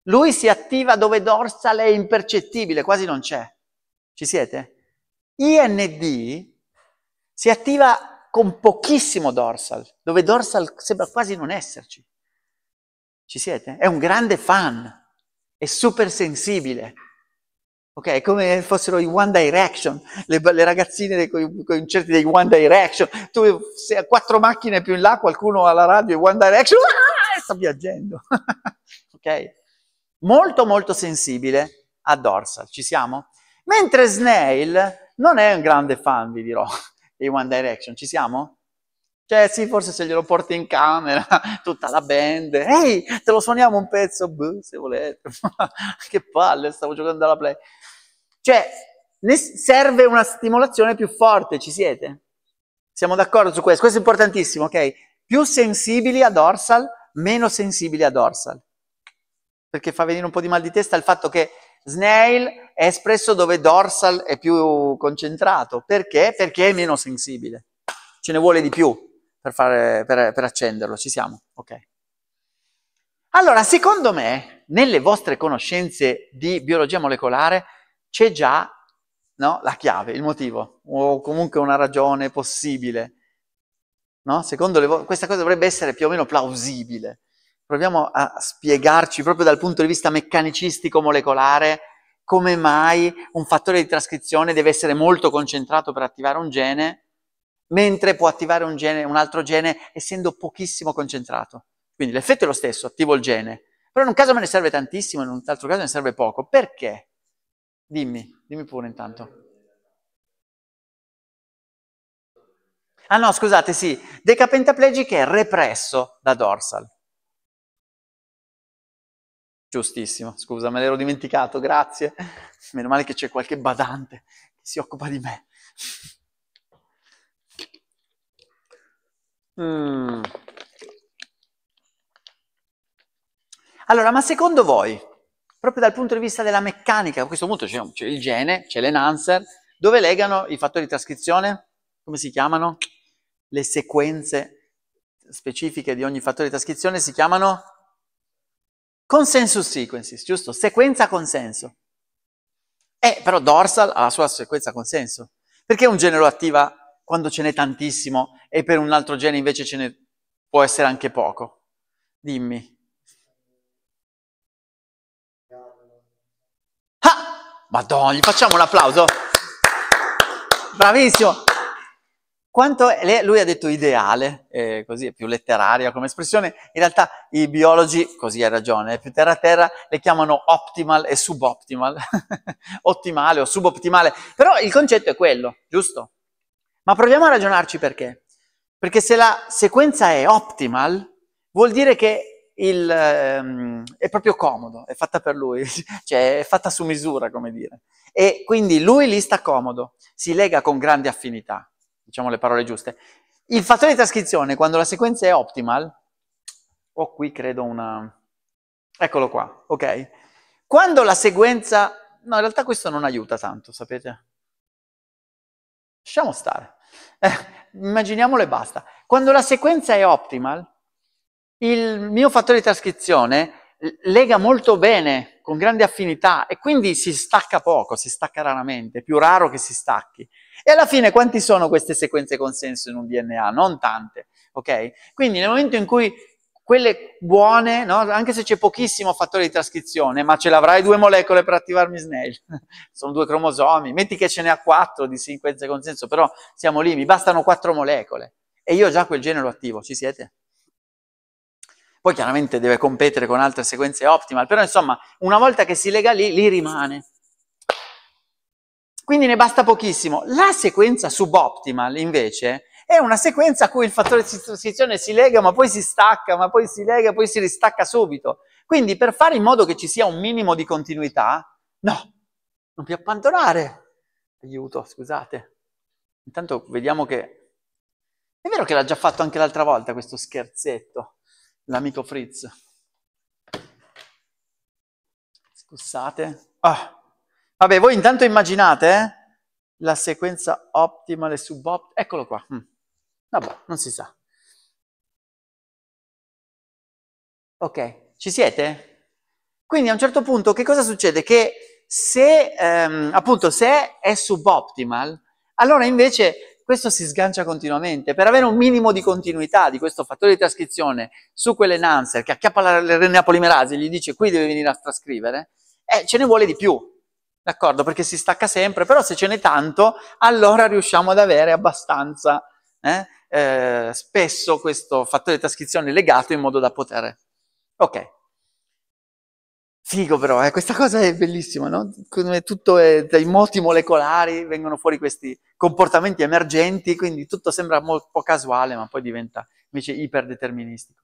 lui si attiva dove dorsal è impercettibile, quasi non c'è. Ci siete? IND si attiva con pochissimo dorsal, dove dorsal sembra quasi non esserci. Ci siete? È un grande fan, è super sensibile. Ok, è come fossero i One Direction, le, le ragazzine con i concerti dei One Direction. Tu sei a quattro macchine più in là, qualcuno alla radio, One Direction, Ah! sta piangendo. ok? Molto molto sensibile a dorsal, ci siamo? Mentre Snail non è un grande fan, vi dirò, di One Direction, ci siamo? Cioè sì, forse se glielo porti in camera, tutta la band, ehi, te lo suoniamo un pezzo, Buh, se volete, che palle, stavo giocando alla play. Cioè, serve una stimolazione più forte, ci siete? Siamo d'accordo su questo? Questo è importantissimo, ok? Più sensibili a dorsal, meno sensibili a dorsal, perché fa venire un po' di mal di testa il fatto che snail è espresso dove dorsal è più concentrato. Perché? Perché è meno sensibile. Ce ne vuole di più per, fare, per, per accenderlo. Ci siamo? Ok. Allora, secondo me, nelle vostre conoscenze di biologia molecolare c'è già no, la chiave, il motivo, o comunque una ragione possibile No? Secondo le vo- questa cosa dovrebbe essere più o meno plausibile. Proviamo a spiegarci proprio dal punto di vista meccanicistico molecolare come mai un fattore di trascrizione deve essere molto concentrato per attivare un gene, mentre può attivare un, gene, un altro gene essendo pochissimo concentrato. Quindi l'effetto è lo stesso, attivo il gene, però in un caso me ne serve tantissimo, in un altro caso ne serve poco. Perché? Dimmi, dimmi pure intanto. Ah no, scusate, sì, decapentaplegic è represso da dorsal. Giustissimo, scusa, me l'ero dimenticato, grazie. Meno male che c'è qualche badante che si occupa di me. Mm. Allora, ma secondo voi, proprio dal punto di vista della meccanica, a questo punto c'è, il gene, c'è l'enhancer, dove legano i fattori di trascrizione? Come si chiamano? le sequenze specifiche di ogni fattore di trascrizione si chiamano consensus sequences, giusto? Sequenza consenso. Eh, però dorsal ha la sua sequenza consenso. Perché un gene lo attiva quando ce n'è tantissimo e per un altro gene invece ce ne può essere anche poco? Dimmi. Ah! Madonna, gli facciamo un applauso. Bravissimo. Quanto è, lui ha detto ideale, eh, così è più letteraria come espressione, in realtà i biologi, così ha ragione, più terra-terra le chiamano optimal e suboptimal, ottimale o suboptimale, però il concetto è quello, giusto? Ma proviamo a ragionarci perché. Perché se la sequenza è optimal, vuol dire che il, ehm, è proprio comodo, è fatta per lui, cioè è fatta su misura, come dire. E quindi lui lì sta comodo, si lega con grande affinità diciamo le parole giuste. Il fattore di trascrizione, quando la sequenza è optimal, ho oh, qui credo una... Eccolo qua, ok. Quando la sequenza... No, in realtà questo non aiuta tanto, sapete? Lasciamo stare. Eh, immaginiamolo e basta. Quando la sequenza è optimal, il mio fattore di trascrizione lega molto bene, con grande affinità, e quindi si stacca poco, si stacca raramente, è più raro che si stacchi. E alla fine quanti sono queste sequenze consenso in un DNA? Non tante, ok? Quindi nel momento in cui quelle buone, no? anche se c'è pochissimo fattore di trascrizione, ma ce l'avrai due molecole per attivarmi Snail, sono due cromosomi, metti che ce ne ha quattro di sequenze consenso, però siamo lì, mi bastano quattro molecole e io già quel gene lo attivo, ci siete? Poi chiaramente deve competere con altre sequenze optimal, però insomma, una volta che si lega lì, lì rimane. Quindi ne basta pochissimo. La sequenza suboptimal, invece, è una sequenza a cui il fattore di sostituzione si lega, ma poi si stacca, ma poi si lega, poi si ristacca subito. Quindi per fare in modo che ci sia un minimo di continuità, no, non più abbandonare. Aiuto, scusate. Intanto vediamo che... È vero che l'ha già fatto anche l'altra volta questo scherzetto, l'amico Fritz. Scusate. Ah, Vabbè, voi intanto immaginate eh, la sequenza ottima, le subottima, eccolo qua. Mm. Vabbè, non si sa. Ok, ci siete? Quindi a un certo punto che cosa succede? Che se, ehm, appunto, se è suboptimal, allora invece questo si sgancia continuamente. Per avere un minimo di continuità di questo fattore di trascrizione su quelle quell'enhancer che acchiappa la RNA polimerase e gli dice qui deve venire a trascrivere, eh, ce ne vuole di più d'accordo? Perché si stacca sempre, però se ce n'è tanto, allora riusciamo ad avere abbastanza, eh? Eh, spesso questo fattore di trascrizione legato in modo da poter... Ok. Figo però, eh? questa cosa è bellissima, no? Come tutto è, dai moti molecolari vengono fuori questi comportamenti emergenti, quindi tutto sembra un po' casuale, ma poi diventa invece iperdeterministico.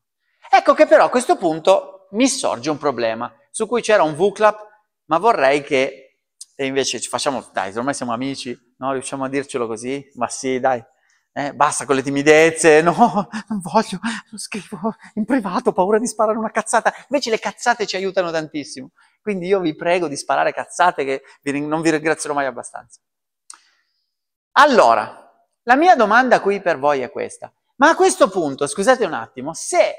Ecco che però a questo punto mi sorge un problema, su cui c'era un VCLAP, ma vorrei che e invece ci facciamo, dai, ormai siamo amici, no? Riusciamo a dircelo così? Ma sì, dai, eh, basta con le timidezze, no, non voglio, lo scrivo in privato, ho paura di sparare una cazzata. Invece le cazzate ci aiutano tantissimo. Quindi io vi prego di sparare cazzate che vi, non vi ringrazierò mai abbastanza. Allora, la mia domanda qui per voi è questa. Ma a questo punto, scusate un attimo, se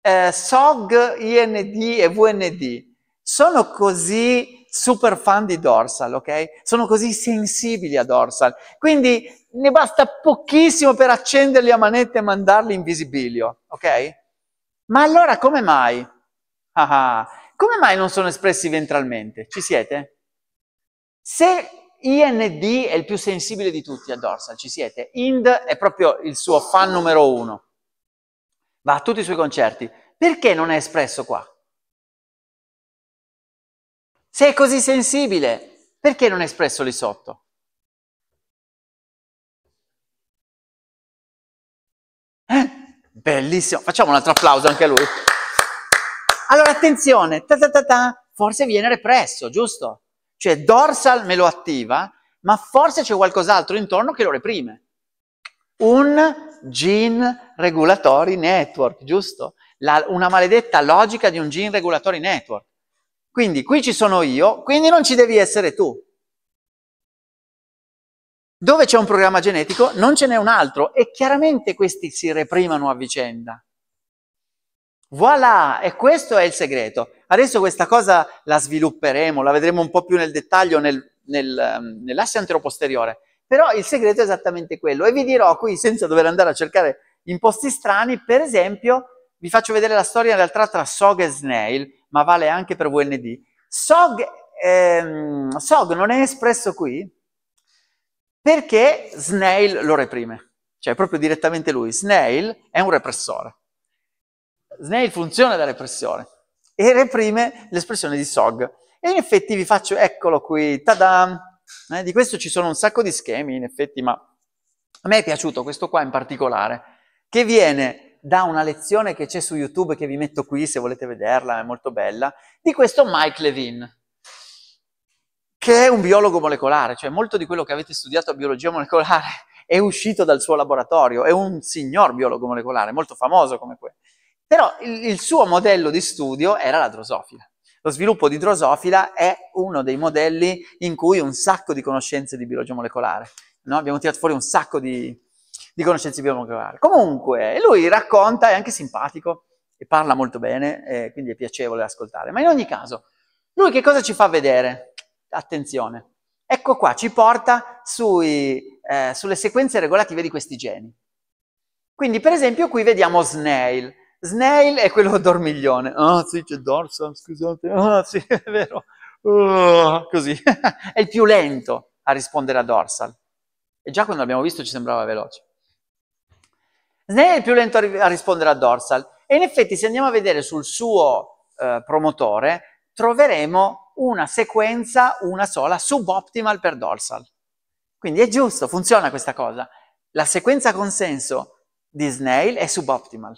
eh, SOG, IND e VND sono così super fan di Dorsal, ok? Sono così sensibili a Dorsal. Quindi ne basta pochissimo per accenderli a manetta e mandarli in visibilio, ok? Ma allora come mai? Ah, ah. come mai non sono espressi ventralmente? Ci siete? Se IND è il più sensibile di tutti a dorsal, ci siete? IND è proprio il suo fan numero uno. Va a tutti i suoi concerti. Perché non è espresso qua? Se è così sensibile, perché non è espresso lì sotto? Eh? Bellissimo, facciamo un altro applauso anche a lui. Allora attenzione, ta ta ta forse viene represso, giusto? Cioè dorsal me lo attiva, ma forse c'è qualcos'altro intorno che lo reprime. Un gene regulatory network, giusto? La, una maledetta logica di un gene regulatory network. Quindi qui ci sono io, quindi non ci devi essere tu. Dove c'è un programma genetico non ce n'è un altro e chiaramente questi si reprimano a vicenda. Voilà, e questo è il segreto. Adesso questa cosa la svilupperemo, la vedremo un po' più nel dettaglio nel, nel, ehm, nell'asse anteroposteriore, però il segreto è esattamente quello e vi dirò qui senza dover andare a cercare in posti strani, per esempio vi faccio vedere la storia in realtà tra Sog e Snail, ma vale anche per VND. SOG, ehm, SOG non è espresso qui perché Snail lo reprime, cioè proprio direttamente lui. Snail è un repressore. Snail funziona da repressore e reprime l'espressione di SOG. E in effetti vi faccio, eccolo qui, tada! Eh, di questo ci sono un sacco di schemi, in effetti, ma a me è piaciuto questo qua in particolare, che viene da una lezione che c'è su YouTube che vi metto qui se volete vederla, è molto bella, di questo Mike Levin, che è un biologo molecolare, cioè molto di quello che avete studiato a biologia molecolare è uscito dal suo laboratorio, è un signor biologo molecolare, molto famoso come quello. Però il, il suo modello di studio era la drosofila. Lo sviluppo di drosofila è uno dei modelli in cui un sacco di conoscenze di biologia molecolare. No? Abbiamo tirato fuori un sacco di, di conoscenze biomolecolari. Comunque, lui racconta, è anche simpatico e parla molto bene, eh, quindi è piacevole ascoltare. Ma in ogni caso, lui che cosa ci fa vedere? Attenzione. Ecco qua, ci porta sui, eh, sulle sequenze regolative di questi geni. Quindi, per esempio, qui vediamo Snail. Snail è quello dormiglione. Ah, oh, sì, c'è Dorsal, scusate. Ah, oh, sì, è vero. Oh, così. è il più lento a rispondere a Dorsal. E già quando l'abbiamo visto ci sembrava veloce. Snell è più lento a, rispondere a dorsal e in effetti se andiamo a vedere sul suo eh, promotore troveremo una sequenza, una sola, suboptimal per dorsal. Quindi è giusto, funziona questa cosa. La sequenza consenso di Snail è suboptimal.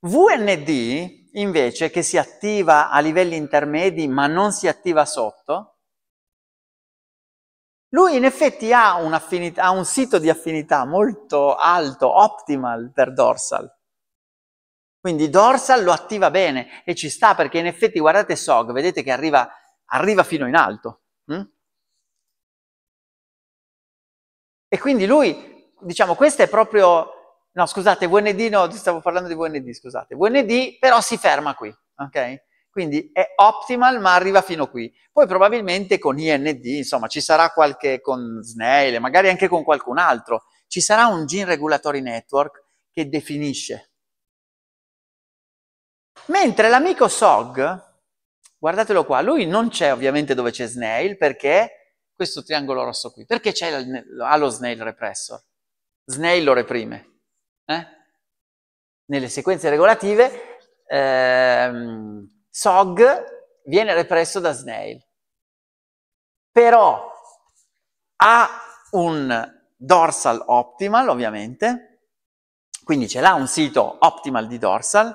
VND invece che si attiva a livelli intermedi ma non si attiva sotto, lui in effetti ha un, ha un sito di affinità molto alto, optimal per dorsal. Quindi dorsal lo attiva bene e ci sta perché in effetti guardate SOG, vedete che arriva, arriva fino in alto. Hm? E quindi lui, diciamo, questo è proprio... No, scusate, VND no, stavo parlando di VND, scusate. VND però si ferma qui, ok? Quindi è optimal ma arriva fino qui. Poi probabilmente con IND, insomma, ci sarà qualche, con Snail, magari anche con qualcun altro, ci sarà un gene regulatory network che definisce. Mentre l'amico SOG, guardatelo qua, lui non c'è ovviamente dove c'è Snail, perché questo triangolo rosso qui, perché c'è ha lo Snail repressor? Snail lo reprime. Eh? Nelle sequenze regolative ehm, Sog viene represso da Snail, però ha un dorsal optimal, ovviamente, quindi ce l'ha un sito optimal di dorsal,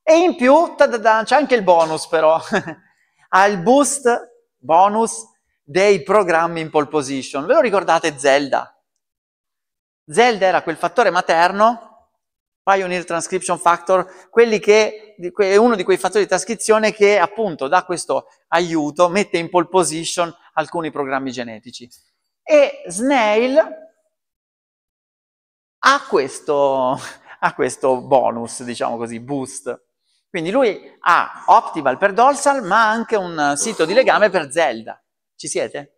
e in più c'è anche il bonus però, ha il boost bonus dei programmi in pole position. Ve lo ricordate Zelda? Zelda era quel fattore materno Pioneer Transcription Factor, che, è uno di quei fattori di trascrizione che appunto dà questo aiuto, mette in pole position alcuni programmi genetici. E Snail ha questo, ha questo bonus, diciamo così, boost. Quindi lui ha Optimal per Dorsal, ma anche un sito di legame per Zelda. Ci siete?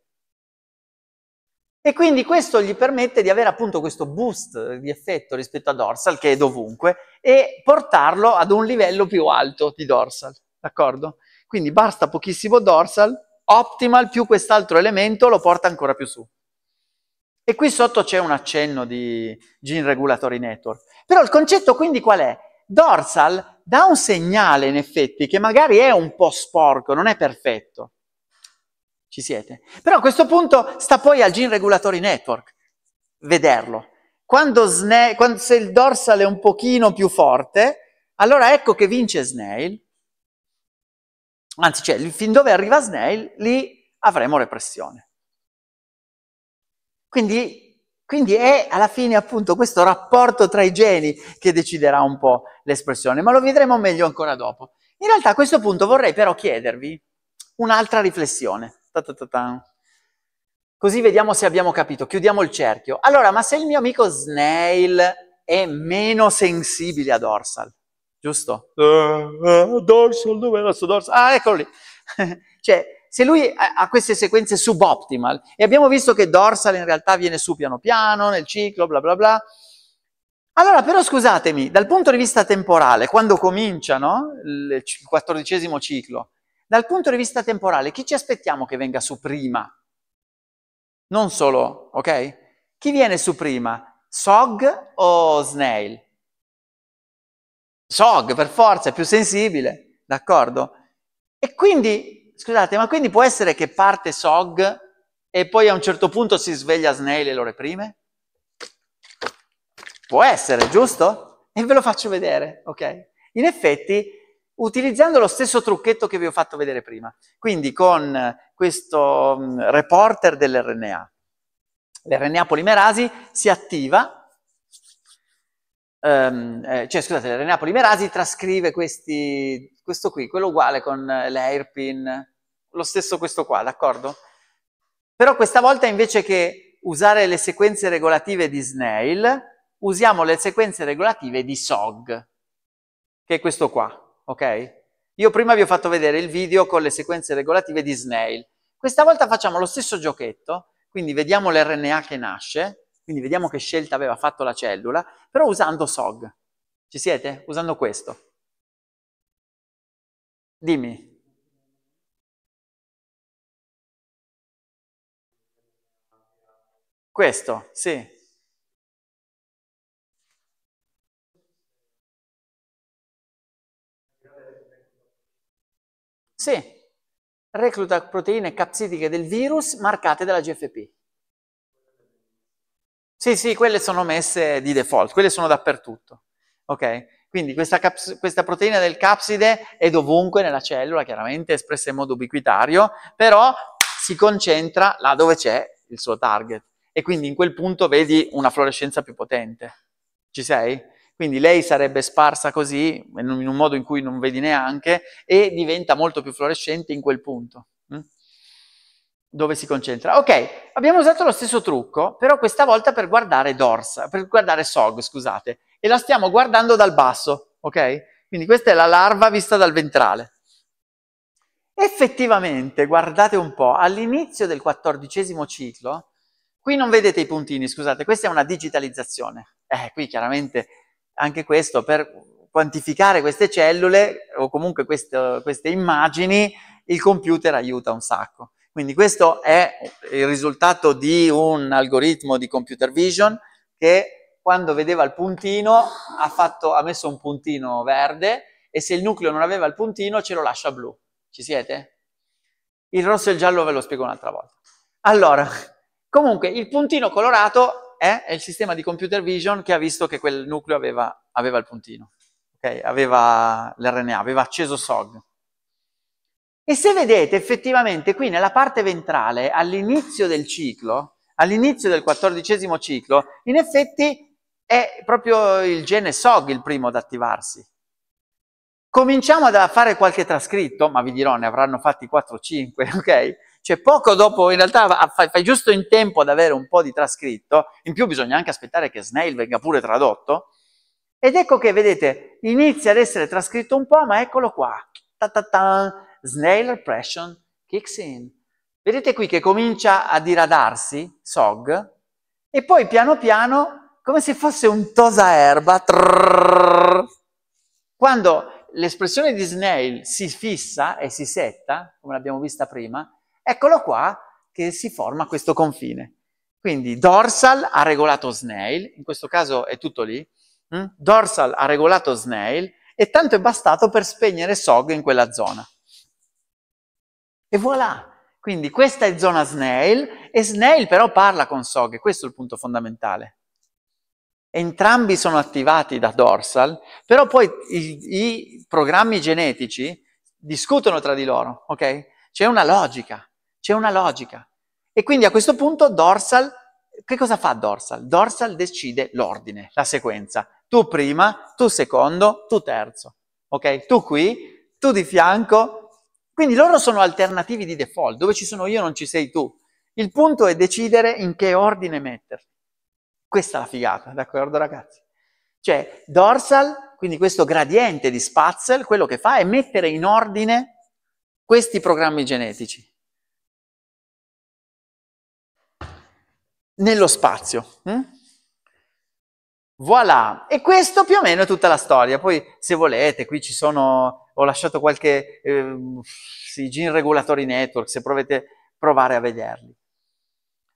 E quindi questo gli permette di avere appunto questo boost di effetto rispetto a dorsal, che è dovunque, e portarlo ad un livello più alto di dorsal, d'accordo? Quindi basta pochissimo dorsal, optimal più quest'altro elemento lo porta ancora più su. E qui sotto c'è un accenno di gene regulatory network. Però il concetto quindi qual è? Dorsal dà un segnale in effetti che magari è un po' sporco, non è perfetto ci siete? Però a questo punto sta poi al Gene Regulatory Network vederlo. Quando, snail, quando, se il dorsal è un pochino più forte, allora ecco che vince Snail. Anzi, cioè, fin dove arriva Snail, lì avremo repressione. Quindi, quindi è alla fine appunto questo rapporto tra i geni che deciderà un po' l'espressione, ma lo vedremo meglio ancora dopo. In realtà a questo punto vorrei però chiedervi un'altra riflessione. Ta ta ta Così vediamo se abbiamo capito, chiudiamo il cerchio. Allora, ma se il mio amico Snail è meno sensibile a dorsal, giusto? Uh, uh, dorsal, dove è la sua dorsal? Ah, eccolo lì. cioè, se lui ha queste sequenze suboptimal, e abbiamo visto che dorsal in realtà viene su piano piano, nel ciclo, bla bla bla, allora, però scusatemi, dal punto di vista temporale, quando comincia no? il quattordicesimo ciclo, dal punto di vista temporale, chi ci aspettiamo che venga su prima? Non solo, ok? Chi viene su prima? Sog o Snail? Sog, per forza, è più sensibile, d'accordo? E quindi, scusate, ma quindi può essere che parte Sog e poi a un certo punto si sveglia Snail e lo reprime? Può essere, giusto? E ve lo faccio vedere, ok? In effetti utilizzando lo stesso trucchetto che vi ho fatto vedere prima, quindi con eh, questo mm, reporter dell'RNA. L'RNA polimerasi si attiva, ehm, eh, cioè scusate, l'RNA polimerasi trascrive questi, questo qui, quello uguale con eh, l'airpin, lo stesso questo qua, d'accordo? Però questa volta invece che usare le sequenze regolative di Snail, usiamo le sequenze regolative di SOG, che è questo qua, ok? Io prima vi ho fatto vedere il video con le sequenze regolative di Snail. Questa volta facciamo lo stesso giochetto, quindi vediamo l'RNA che nasce, quindi vediamo che scelta aveva fatto la cellula, però usando SOG. Ci siete? Usando questo. Dimmi. Questo, sì. Sì, recluta proteine capsidiche del virus marcate dalla GFP. Sì, sì, quelle sono messe di default, quelle sono dappertutto. Ok? Quindi questa, caps- questa proteina del capside è dovunque nella cellula, chiaramente espressa in modo ubiquitario, però si concentra là dove c'è il suo target. E quindi in quel punto vedi una fluorescenza più potente. Ci sei? Quindi lei sarebbe sparsa così, in un modo in cui non vedi neanche, e diventa molto più fluorescente in quel punto, mh? Mm? dove si concentra. Ok, abbiamo usato lo stesso trucco, però questa volta per guardare DORS, per guardare SOG, scusate, e la stiamo guardando dal basso, ok? Quindi questa è la larva vista dal ventrale. Effettivamente, guardate un po', all'inizio del quattordicesimo ciclo, qui non vedete i puntini, scusate, questa è una digitalizzazione. Eh, qui chiaramente anche questo per quantificare queste cellule o comunque questo, queste immagini, il computer aiuta un sacco. Quindi questo è il risultato di un algoritmo di computer vision che quando vedeva il puntino ha, fatto, ha messo un puntino verde e se il nucleo non aveva il puntino ce lo lascia blu. Ci siete? Il rosso e il giallo ve lo spiego un'altra volta. Allora, comunque il puntino colorato è, è il sistema di computer vision che ha visto che quel nucleo aveva, aveva il puntino, okay? aveva l'RNA, aveva acceso SOG. E se vedete effettivamente qui nella parte ventrale, all'inizio del ciclo, all'inizio del quattordicesimo ciclo, in effetti è proprio il gene SOG il primo ad attivarsi. Cominciamo a fare qualche trascritto, ma vi dirò, ne avranno fatti 4-5, ok? cioè poco dopo in realtà fai, fai, giusto in tempo ad avere un po' di trascritto, in più bisogna anche aspettare che Snail venga pure tradotto, ed ecco che vedete inizia ad essere trascritto un po', ma eccolo qua, ta ta ta, Snail Repression kicks in. Vedete qui che comincia a diradarsi, SOG, e poi piano piano, come se fosse un tosa erba, trrr, quando l'espressione di Snail si fissa e si setta, come l'abbiamo vista prima, Eccolo qua che si forma questo confine. Quindi dorsal ha regolato snail, in questo caso è tutto lì, mh? Hm? dorsal ha regolato snail e tanto è bastato per spegnere SOG in quella zona. E voilà! Quindi questa è zona snail e snail però parla con SOG, questo è il punto fondamentale. Entrambi sono attivati da dorsal, però poi i, i programmi genetici discutono tra di loro, ok? C'è una logica. C'è una logica. E quindi a questo punto dorsal, che cosa fa dorsal? Dorsal decide l'ordine, la sequenza. Tu prima, tu secondo, tu terzo. Ok? Tu qui, tu di fianco. Quindi loro sono alternativi di default. Dove ci sono io non ci sei tu. Il punto è decidere in che ordine metterli. Questa è la figata, d'accordo ragazzi? Cioè, dorsal, quindi questo gradiente di Spatzel, quello che fa è mettere in ordine questi programmi genetici. nello spazio. Hm? Voilà, e questo più o meno è tutta la storia. Poi, se volete, qui ci sono, ho lasciato qualche eh, sì, Gene regolatori Network, se provate provare a vederli.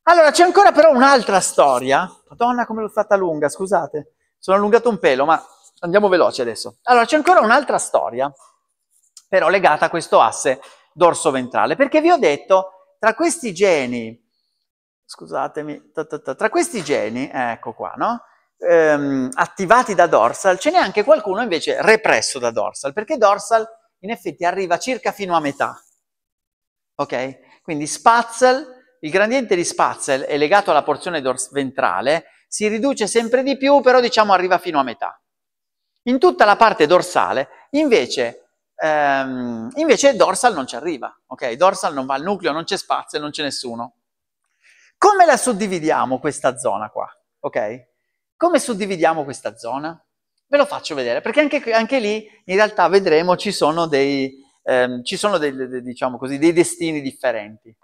Allora, c'è ancora però un'altra storia. Madonna, come l'ho fatta lunga, scusate. Sono allungato un pelo, ma andiamo veloce adesso. Allora, c'è ancora un'altra storia, però legata a questo asse dorso-ventrale, perché vi ho detto, tra questi geni scusatemi, ta ta ta. tra questi geni, ecco qua, no? ehm, attivati da dorsal, ce n'è anche qualcuno invece represso da dorsal, perché dorsal in effetti arriva circa fino a metà. Ok? Quindi spatzel, il gradiente di spatzel è legato alla porzione ventrale, si riduce sempre di più, però diciamo arriva fino a metà. In tutta la parte dorsale, invece, ehm, invece dorsal non ci arriva, ok? Dorsal non va al nucleo, non c'è spazio, non c'è nessuno. Come la suddividiamo questa zona qua? Ok? Come suddividiamo questa zona? Ve lo faccio vedere, perché anche, anche lì in realtà vedremo ci sono dei, ehm, ci sono dei, dei, diciamo così, dei destini differenti.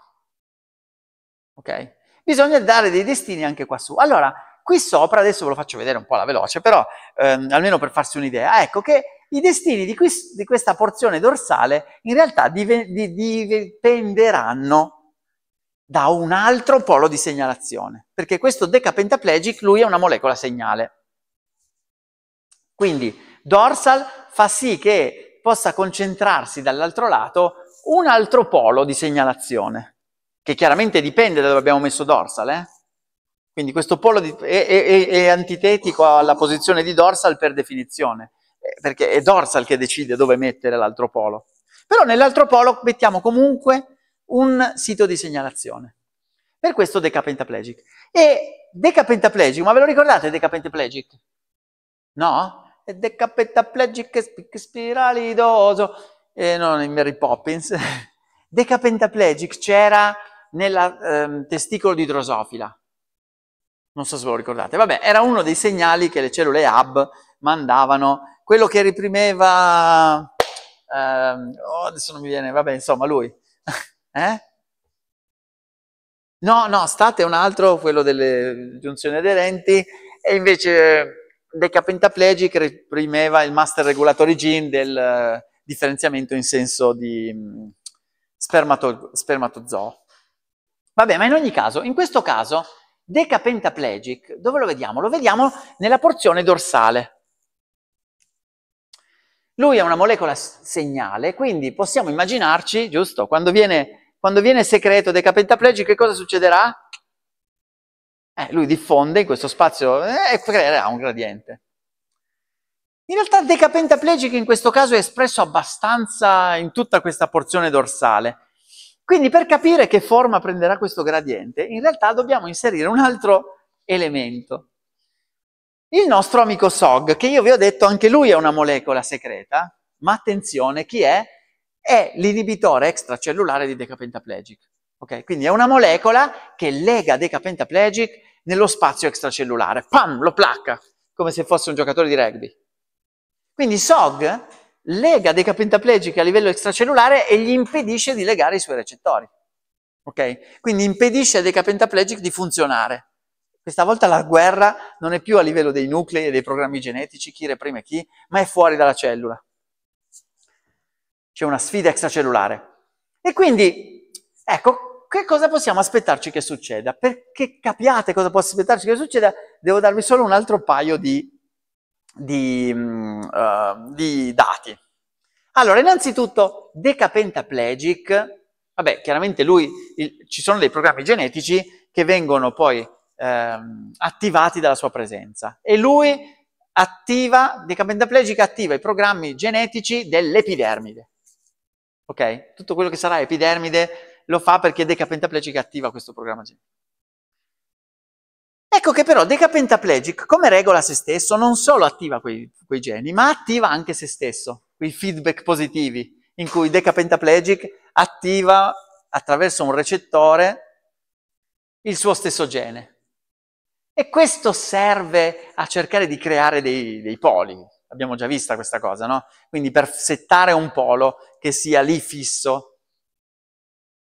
Ok? Bisogna dare dei destini anche qua su. Allora, qui sopra, adesso ve lo faccio vedere un po' alla veloce, però ehm, almeno per farsi un'idea, ecco che i destini di, qui, di, questa porzione dorsale in realtà dipenderanno da un altro polo di segnalazione, perché questo decapentaplegic lui è una molecola segnale. Quindi dorsal fa sì che possa concentrarsi dall'altro lato un altro polo di segnalazione, che chiaramente dipende da dove abbiamo messo dorsal, eh? Quindi questo polo di, è, è, è, antitetico alla posizione di dorsal per definizione, eh, perché è dorsal che decide dove mettere l'altro polo. Però nell'altro polo mettiamo comunque un sito di segnalazione. Per questo decapentaplegic. E decapentaplegic, ma ve lo ricordate Deca Pentaplegic? No? Deca Pentaplegic spiralidoso. e non in Mary Poppins. Decapentaplegic c'era nel ehm, testicolo di drosofila. Non so se ve lo ricordate. Vabbè, era uno dei segnali che le cellule hub mandavano. Quello che reprimeva... Ehm, oh, adesso non mi viene... Vabbè, insomma, lui. Eh? No, no, state un altro, quello delle giunzioni aderenti, e invece decapentaplegic reprimeva il master regulatory gene del eh, differenziamento in senso di mm, spermato, spermatozoo. Vabbè, ma in ogni caso, in questo caso, decapentaplegic, dove lo vediamo? Lo vediamo nella porzione dorsale. Lui è una molecola segnale, quindi possiamo immaginarci, giusto, quando viene, quando viene secreto dei capentaplegici, che cosa succederà? Eh, lui diffonde in questo spazio eh, e creerà un gradiente. In realtà il decapentaplegico in questo caso è espresso abbastanza in tutta questa porzione dorsale. Quindi per capire che forma prenderà questo gradiente, in realtà dobbiamo inserire un altro elemento. Il nostro amico Sog, che io vi ho detto anche lui è una molecola secreta, ma attenzione, chi è? È l'inibitore extracellulare di decapentaplegic. Ok, Quindi è una molecola che lega decapentaplegic nello spazio extracellulare. Pam, lo placca, come se fosse un giocatore di rugby. Quindi SOG lega decapentaplegic a livello extracellulare e gli impedisce di legare i suoi recettori. Ok? Quindi impedisce a decapentaplegic di funzionare. Questa volta la guerra non è più a livello dei nuclei e dei programmi genetici, chi reprime chi, ma è fuori dalla cellula. C'è una sfida extracellulare. E quindi, ecco, che cosa possiamo aspettarci che succeda? Perché capiate cosa posso aspettarci che succeda, devo darvi solo un altro paio di, di, uh, di dati. Allora, innanzitutto, decapentaplegic, vabbè, chiaramente lui, il, ci sono dei programmi genetici che vengono poi ehm, attivati dalla sua presenza. E lui attiva, decamentaplegica attiva i programmi genetici dell'epidermide. Ok? Tutto quello che sarà epidermide lo fa perché decapentaplegica attiva questo programma genetico. Ecco che però decapentaplegic come regola se stesso non solo attiva quei, quei geni, ma attiva anche se stesso, quei feedback positivi in cui decapentaplegic attiva attraverso un recettore il suo stesso gene. E questo serve a cercare di creare dei, dei poli. Abbiamo già vista questa cosa, no? Quindi per settare un polo che sia lì fisso,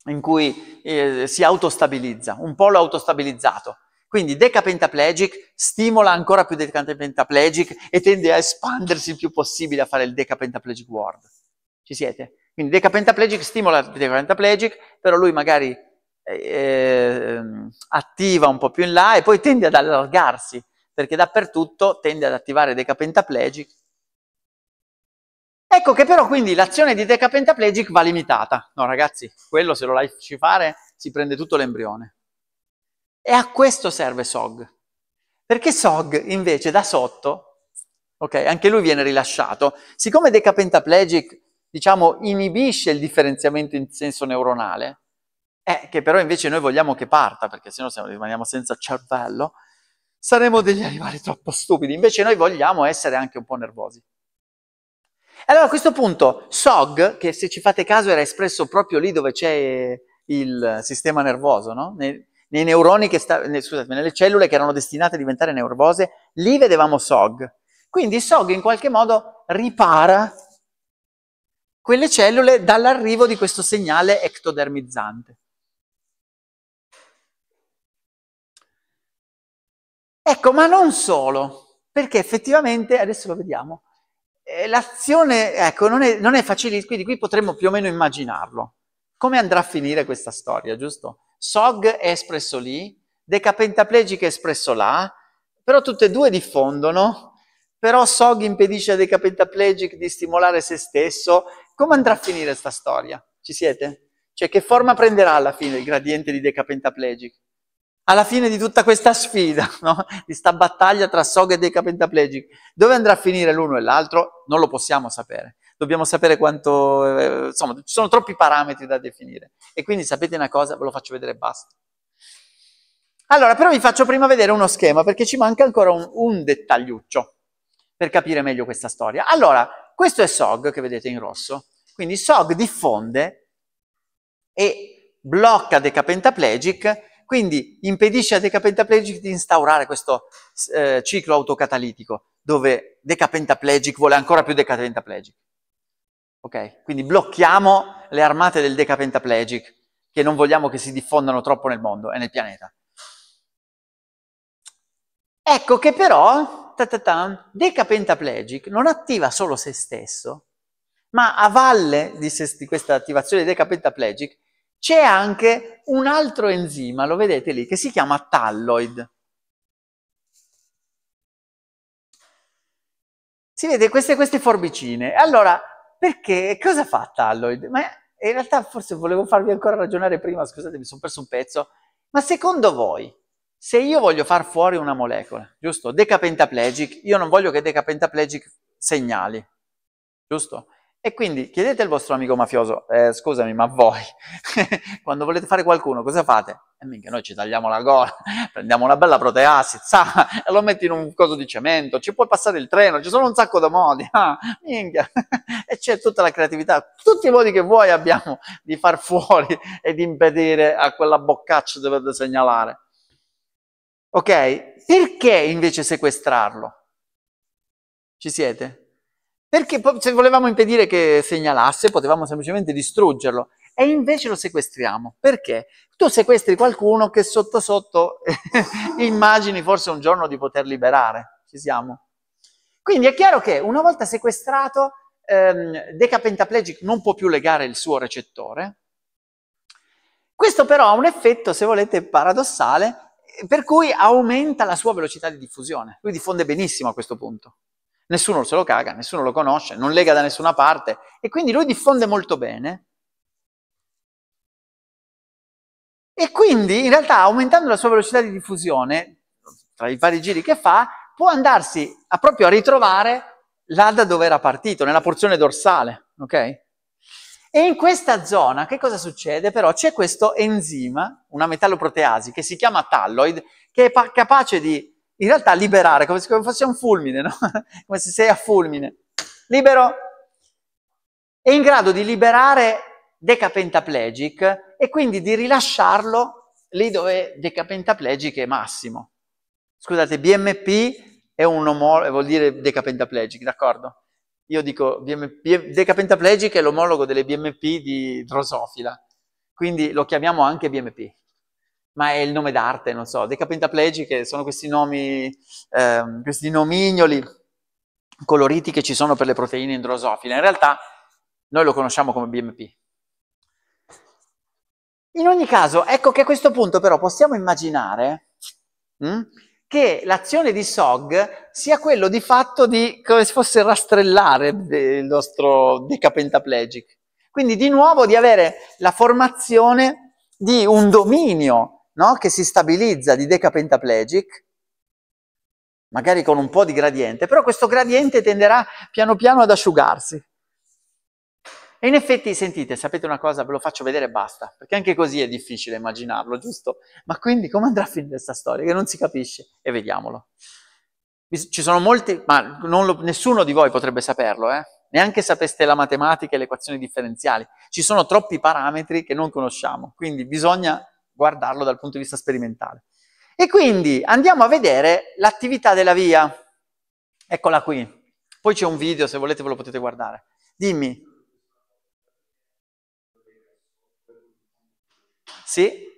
in cui eh, si autostabilizza, un polo autostabilizzato. Quindi decapentaplegic stimola ancora più decapentaplegic e tende a espandersi il più possibile a fare il decapentaplegic world. Ci siete? Quindi decapentaplegic stimola il decapentaplegic, però lui magari eh, ehm, attiva un po' più in là e poi tende ad allargarsi, perché dappertutto tende ad attivare decapentaplegic. Ecco che però quindi l'azione di decapentaplegic va limitata. No ragazzi, quello se lo lasci fare si prende tutto l'embrione. E a questo serve SOG. Perché SOG invece da sotto, ok, anche lui viene rilasciato. Siccome decapentaplegic, diciamo, inibisce il differenziamento in senso neuronale, eh, che però invece noi vogliamo che parta, perché sennò se rimaniamo senza cervello, saremo degli animali troppo stupidi. Invece noi vogliamo essere anche un po' nervosi. Allora a questo punto SOG, che se ci fate caso era espresso proprio lì dove c'è il sistema nervoso, no? nei, nei, neuroni che sta, ne, scusate, nelle cellule che erano destinate a diventare nervose, lì vedevamo SOG. Quindi SOG in qualche modo ripara quelle cellule dall'arrivo di questo segnale ectodermizzante. Ecco, ma non solo, perché effettivamente, adesso lo vediamo, eh, l'azione, ecco, non è, non è facile, quindi qui potremmo più o meno immaginarlo. Come andrà a finire questa storia, giusto? Sog è espresso lì, decapentaplegica è espresso là, però tutte e due diffondono, però Sog impedisce a decapentaplegic di stimolare se stesso. Come andrà a finire questa storia? Ci siete? Cioè, che forma prenderà alla fine il gradiente di decapentaplegic? alla fine di tutta questa sfida, no? di questa battaglia tra Sog e dei capentaplegici, dove andrà a finire l'uno e l'altro non lo possiamo sapere. Dobbiamo sapere quanto, eh, insomma, ci sono troppi parametri da definire. E quindi sapete una cosa, ve lo faccio vedere e basta. Allora, però vi faccio prima vedere uno schema, perché ci manca ancora un, un dettagliuccio per capire meglio questa storia. Allora, questo è SOG, che vedete in rosso. Quindi SOG diffonde e blocca decapentaplegic quindi impedisce al decapentaplegic di instaurare questo eh, ciclo autocatalitico, dove decapentaplegic vuole ancora più decapentaplegic. Ok? Quindi blocchiamo le armate del decapentaplegic, che non vogliamo che si diffondano troppo nel mondo e nel pianeta. Ecco che però, ta, ta, ta decapentaplegic non attiva solo se stesso, ma a valle di, se, di questa attivazione decapentaplegic c'è anche un altro enzima, lo vedete lì, che si chiama talloid. Si vede queste, queste forbicine. Allora, perché? Cosa fa talloid? Ma in realtà forse volevo farvi ancora ragionare prima, scusate, mi sono perso un pezzo. Ma secondo voi, se io voglio far fuori una molecola, giusto? Decapentaplegic, io non voglio che decapentaplegic segnali, giusto? E quindi chiedete al vostro amico mafioso, eh, scusami, ma voi, quando volete fare qualcuno, cosa fate? E eh, minchia, noi ci tagliamo la gola, prendiamo una bella proteassi, za, e lo metti in un coso di cemento, ci puoi passare il treno, ci sono un sacco di modi, ah, minchia. e c'è tutta la creatività, tutti i modi che vuoi abbiamo di far fuori e di impedire a quella boccaccia di dover segnalare. Ok? Perché invece sequestrarlo? Ci siete? Perché se volevamo impedire che segnalasse, potevamo semplicemente distruggerlo. E invece lo sequestriamo. Perché? Tu sequestri qualcuno che sotto sotto immagini forse un giorno di poter liberare. Ci siamo? Quindi è chiaro che una volta sequestrato, ehm, Decapentaplegic non può più legare il suo recettore. Questo però ha un effetto, se volete, paradossale, per cui aumenta la sua velocità di diffusione. Lui diffonde benissimo a questo punto nessuno se lo caga, nessuno lo conosce, non lega da nessuna parte e quindi lui diffonde molto bene. E quindi in realtà aumentando la sua velocità di diffusione, tra i vari giri che fa, può andarsi a proprio a ritrovare là da dove era partito, nella porzione dorsale, ok? E in questa zona che cosa succede? Però c'è questo enzima, una metalloproteasi, che si chiama talloid, che è pa- capace di in realtà liberare, come se fosse un fulmine, no? come se sei a fulmine. Libero. È in grado di liberare decapentaplegic e quindi di rilasciarlo lì dove decapentaplegic è massimo. Scusate, BMP è un omologo, vuol dire decapentaplegic, d'accordo? Io dico BMP, Deca è l'omologo delle BMP di Drosofila, quindi lo chiamiamo anche BMP ma è il nome d'arte, non so, decapentaplegiche, sono questi nomi, ehm, questi nomignoli coloriti che ci sono per le proteine endrosofile. In realtà noi lo conosciamo come BMP. In ogni caso, ecco che a questo punto però possiamo immaginare mh, hm, che l'azione di SOG sia quello di fatto di come se fosse rastrellare il nostro decapentaplegic. Quindi di nuovo di avere la formazione di un dominio no? che si stabilizza di decapentaplegic, magari con un po' di gradiente, però questo gradiente tenderà piano piano ad asciugarsi. E in effetti, sentite, sapete una cosa, ve lo faccio vedere e basta, perché anche così è difficile immaginarlo, giusto? Ma quindi come andrà a finire questa storia? Che non si capisce. E vediamolo. Ci sono molti, ma lo, nessuno di voi potrebbe saperlo, eh? neanche sapeste la matematica e le equazioni differenziali. Ci sono troppi parametri che non conosciamo, quindi bisogna guardarlo dal punto di vista sperimentale. E quindi andiamo a vedere l'attività della via. Eccola qui. Poi c'è un video, se volete ve lo potete guardare. Dimmi. Sì?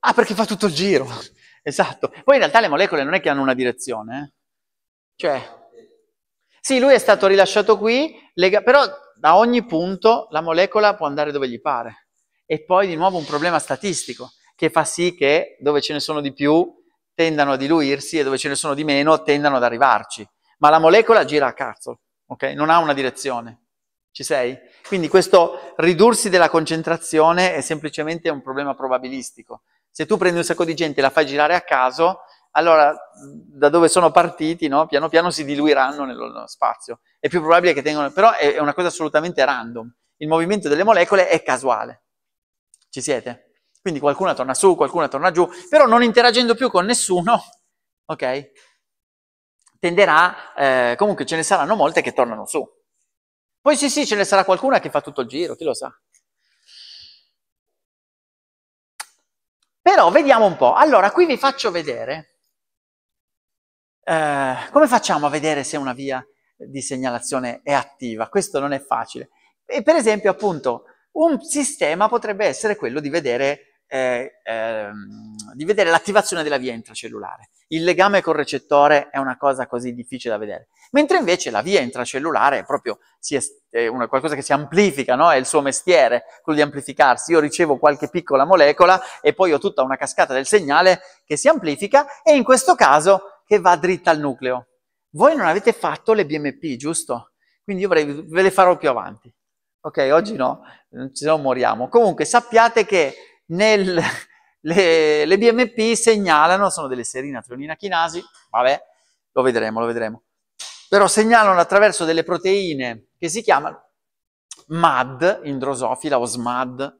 Ah, perché fa tutto il giro. Esatto. Poi in realtà le molecole non è che hanno una direzione. Eh? Cioè, sì, lui è stato rilasciato qui, lega- però da ogni punto la molecola può andare dove gli pare. E poi di nuovo un problema statistico che fa sì che dove ce ne sono di più tendano a diluirsi e dove ce ne sono di meno tendano ad arrivarci. Ma la molecola gira a cazzo, ok? Non ha una direzione. Ci sei? Quindi questo ridursi della concentrazione è semplicemente un problema probabilistico. Se tu prendi un sacco di gente e la fai girare a caso, allora da dove sono partiti, no? piano piano si diluiranno nello, spazio. È più probabile che tengano, però è, una cosa assolutamente random. Il movimento delle molecole è casuale. Ci siete? Quindi qualcuna torna su, qualcuna torna giù, però non interagendo più con nessuno, ok? Tenderà, eh, comunque ce ne saranno molte che tornano su. Poi sì, sì, ce ne sarà qualcuna che fa tutto il giro, chi lo sa. Però vediamo un po'. Allora, qui vi faccio vedere eh, come facciamo a vedere se una via di segnalazione è attiva? Questo non è facile. E per esempio, appunto, un sistema potrebbe essere quello di vedere, eh, eh, di vedere l'attivazione della via intracellulare. Il legame col recettore è una cosa così difficile da vedere. Mentre invece la via intracellulare è proprio è una, qualcosa che si amplifica, no? è il suo mestiere, quello di amplificarsi. Io ricevo qualche piccola molecola e poi ho tutta una cascata del segnale che si amplifica e in questo caso che va dritta al nucleo. Voi non avete fatto le BMP, giusto? Quindi io vorrei, ve le farò più avanti. Ok, oggi no, se no moriamo. Comunque sappiate che nel, le, le, BMP segnalano, sono delle serina trionina chinasi, vabbè, lo vedremo, lo vedremo. Però segnalano attraverso delle proteine che si chiamano MAD, in drosofila o SMAD,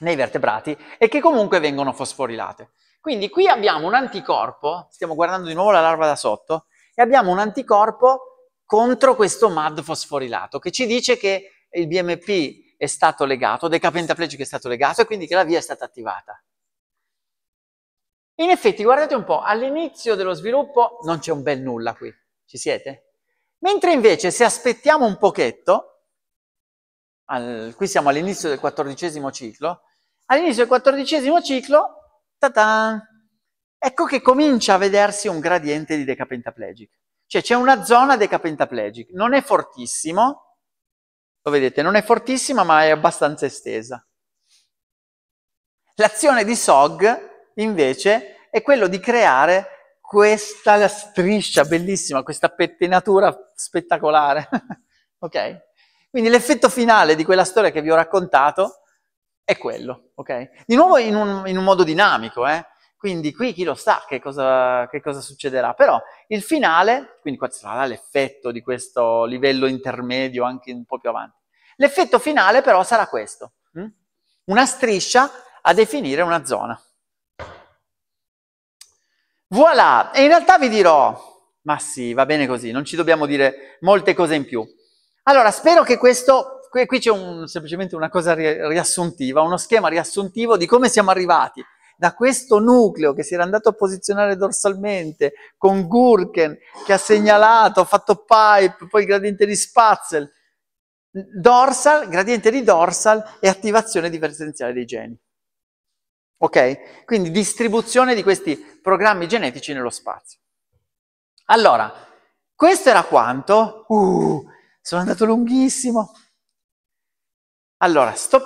nei vertebrati e che comunque vengono fosforilate. Quindi qui abbiamo un anticorpo, stiamo guardando di nuovo la larva da sotto, e abbiamo un anticorpo contro questo MAD fosforilato che ci dice che il BMP è stato legato, decapentaplegico è stato legato e quindi che la via è stata attivata. In effetti, guardate un po', all'inizio dello sviluppo non c'è un bel nulla qui, ci siete? Mentre invece se aspettiamo un pochetto, al, qui siamo all'inizio del quattordicesimo ciclo, all'inizio del quattordicesimo ciclo Ta-da! Ecco che comincia a vedersi un gradiente di decapentaplegic. Cioè c'è una zona decapentaplegic, non è fortissimo, lo vedete, non è fortissima ma è abbastanza estesa. L'azione di SOG invece è quello di creare questa striscia bellissima, questa pettinatura spettacolare. ok? Quindi l'effetto finale di quella storia che vi ho raccontato è quello, ok? Di nuovo in un, in un modo dinamico, eh? Quindi qui chi lo sa che cosa, che cosa, succederà. Però il finale, quindi qua sarà l'effetto di questo livello intermedio anche un po' più avanti. L'effetto finale però sarà questo. Hm? Una striscia a definire una zona. Voilà! E in realtà vi dirò, ma sì, va bene così, non ci dobbiamo dire molte cose in più. Allora, spero che questo qui, qui c'è un, semplicemente una cosa ri, riassuntiva, uno schema riassuntivo di come siamo arrivati da questo nucleo che si era andato a posizionare dorsalmente con Gurken che ha segnalato, ha fatto pipe, poi il gradiente di Spatzel, dorsal, gradiente di dorsal e attivazione differenziale dei geni. Ok? Quindi distribuzione di questi programmi genetici nello spazio. Allora, questo era quanto. Uh, sono andato lunghissimo. Allora, stop.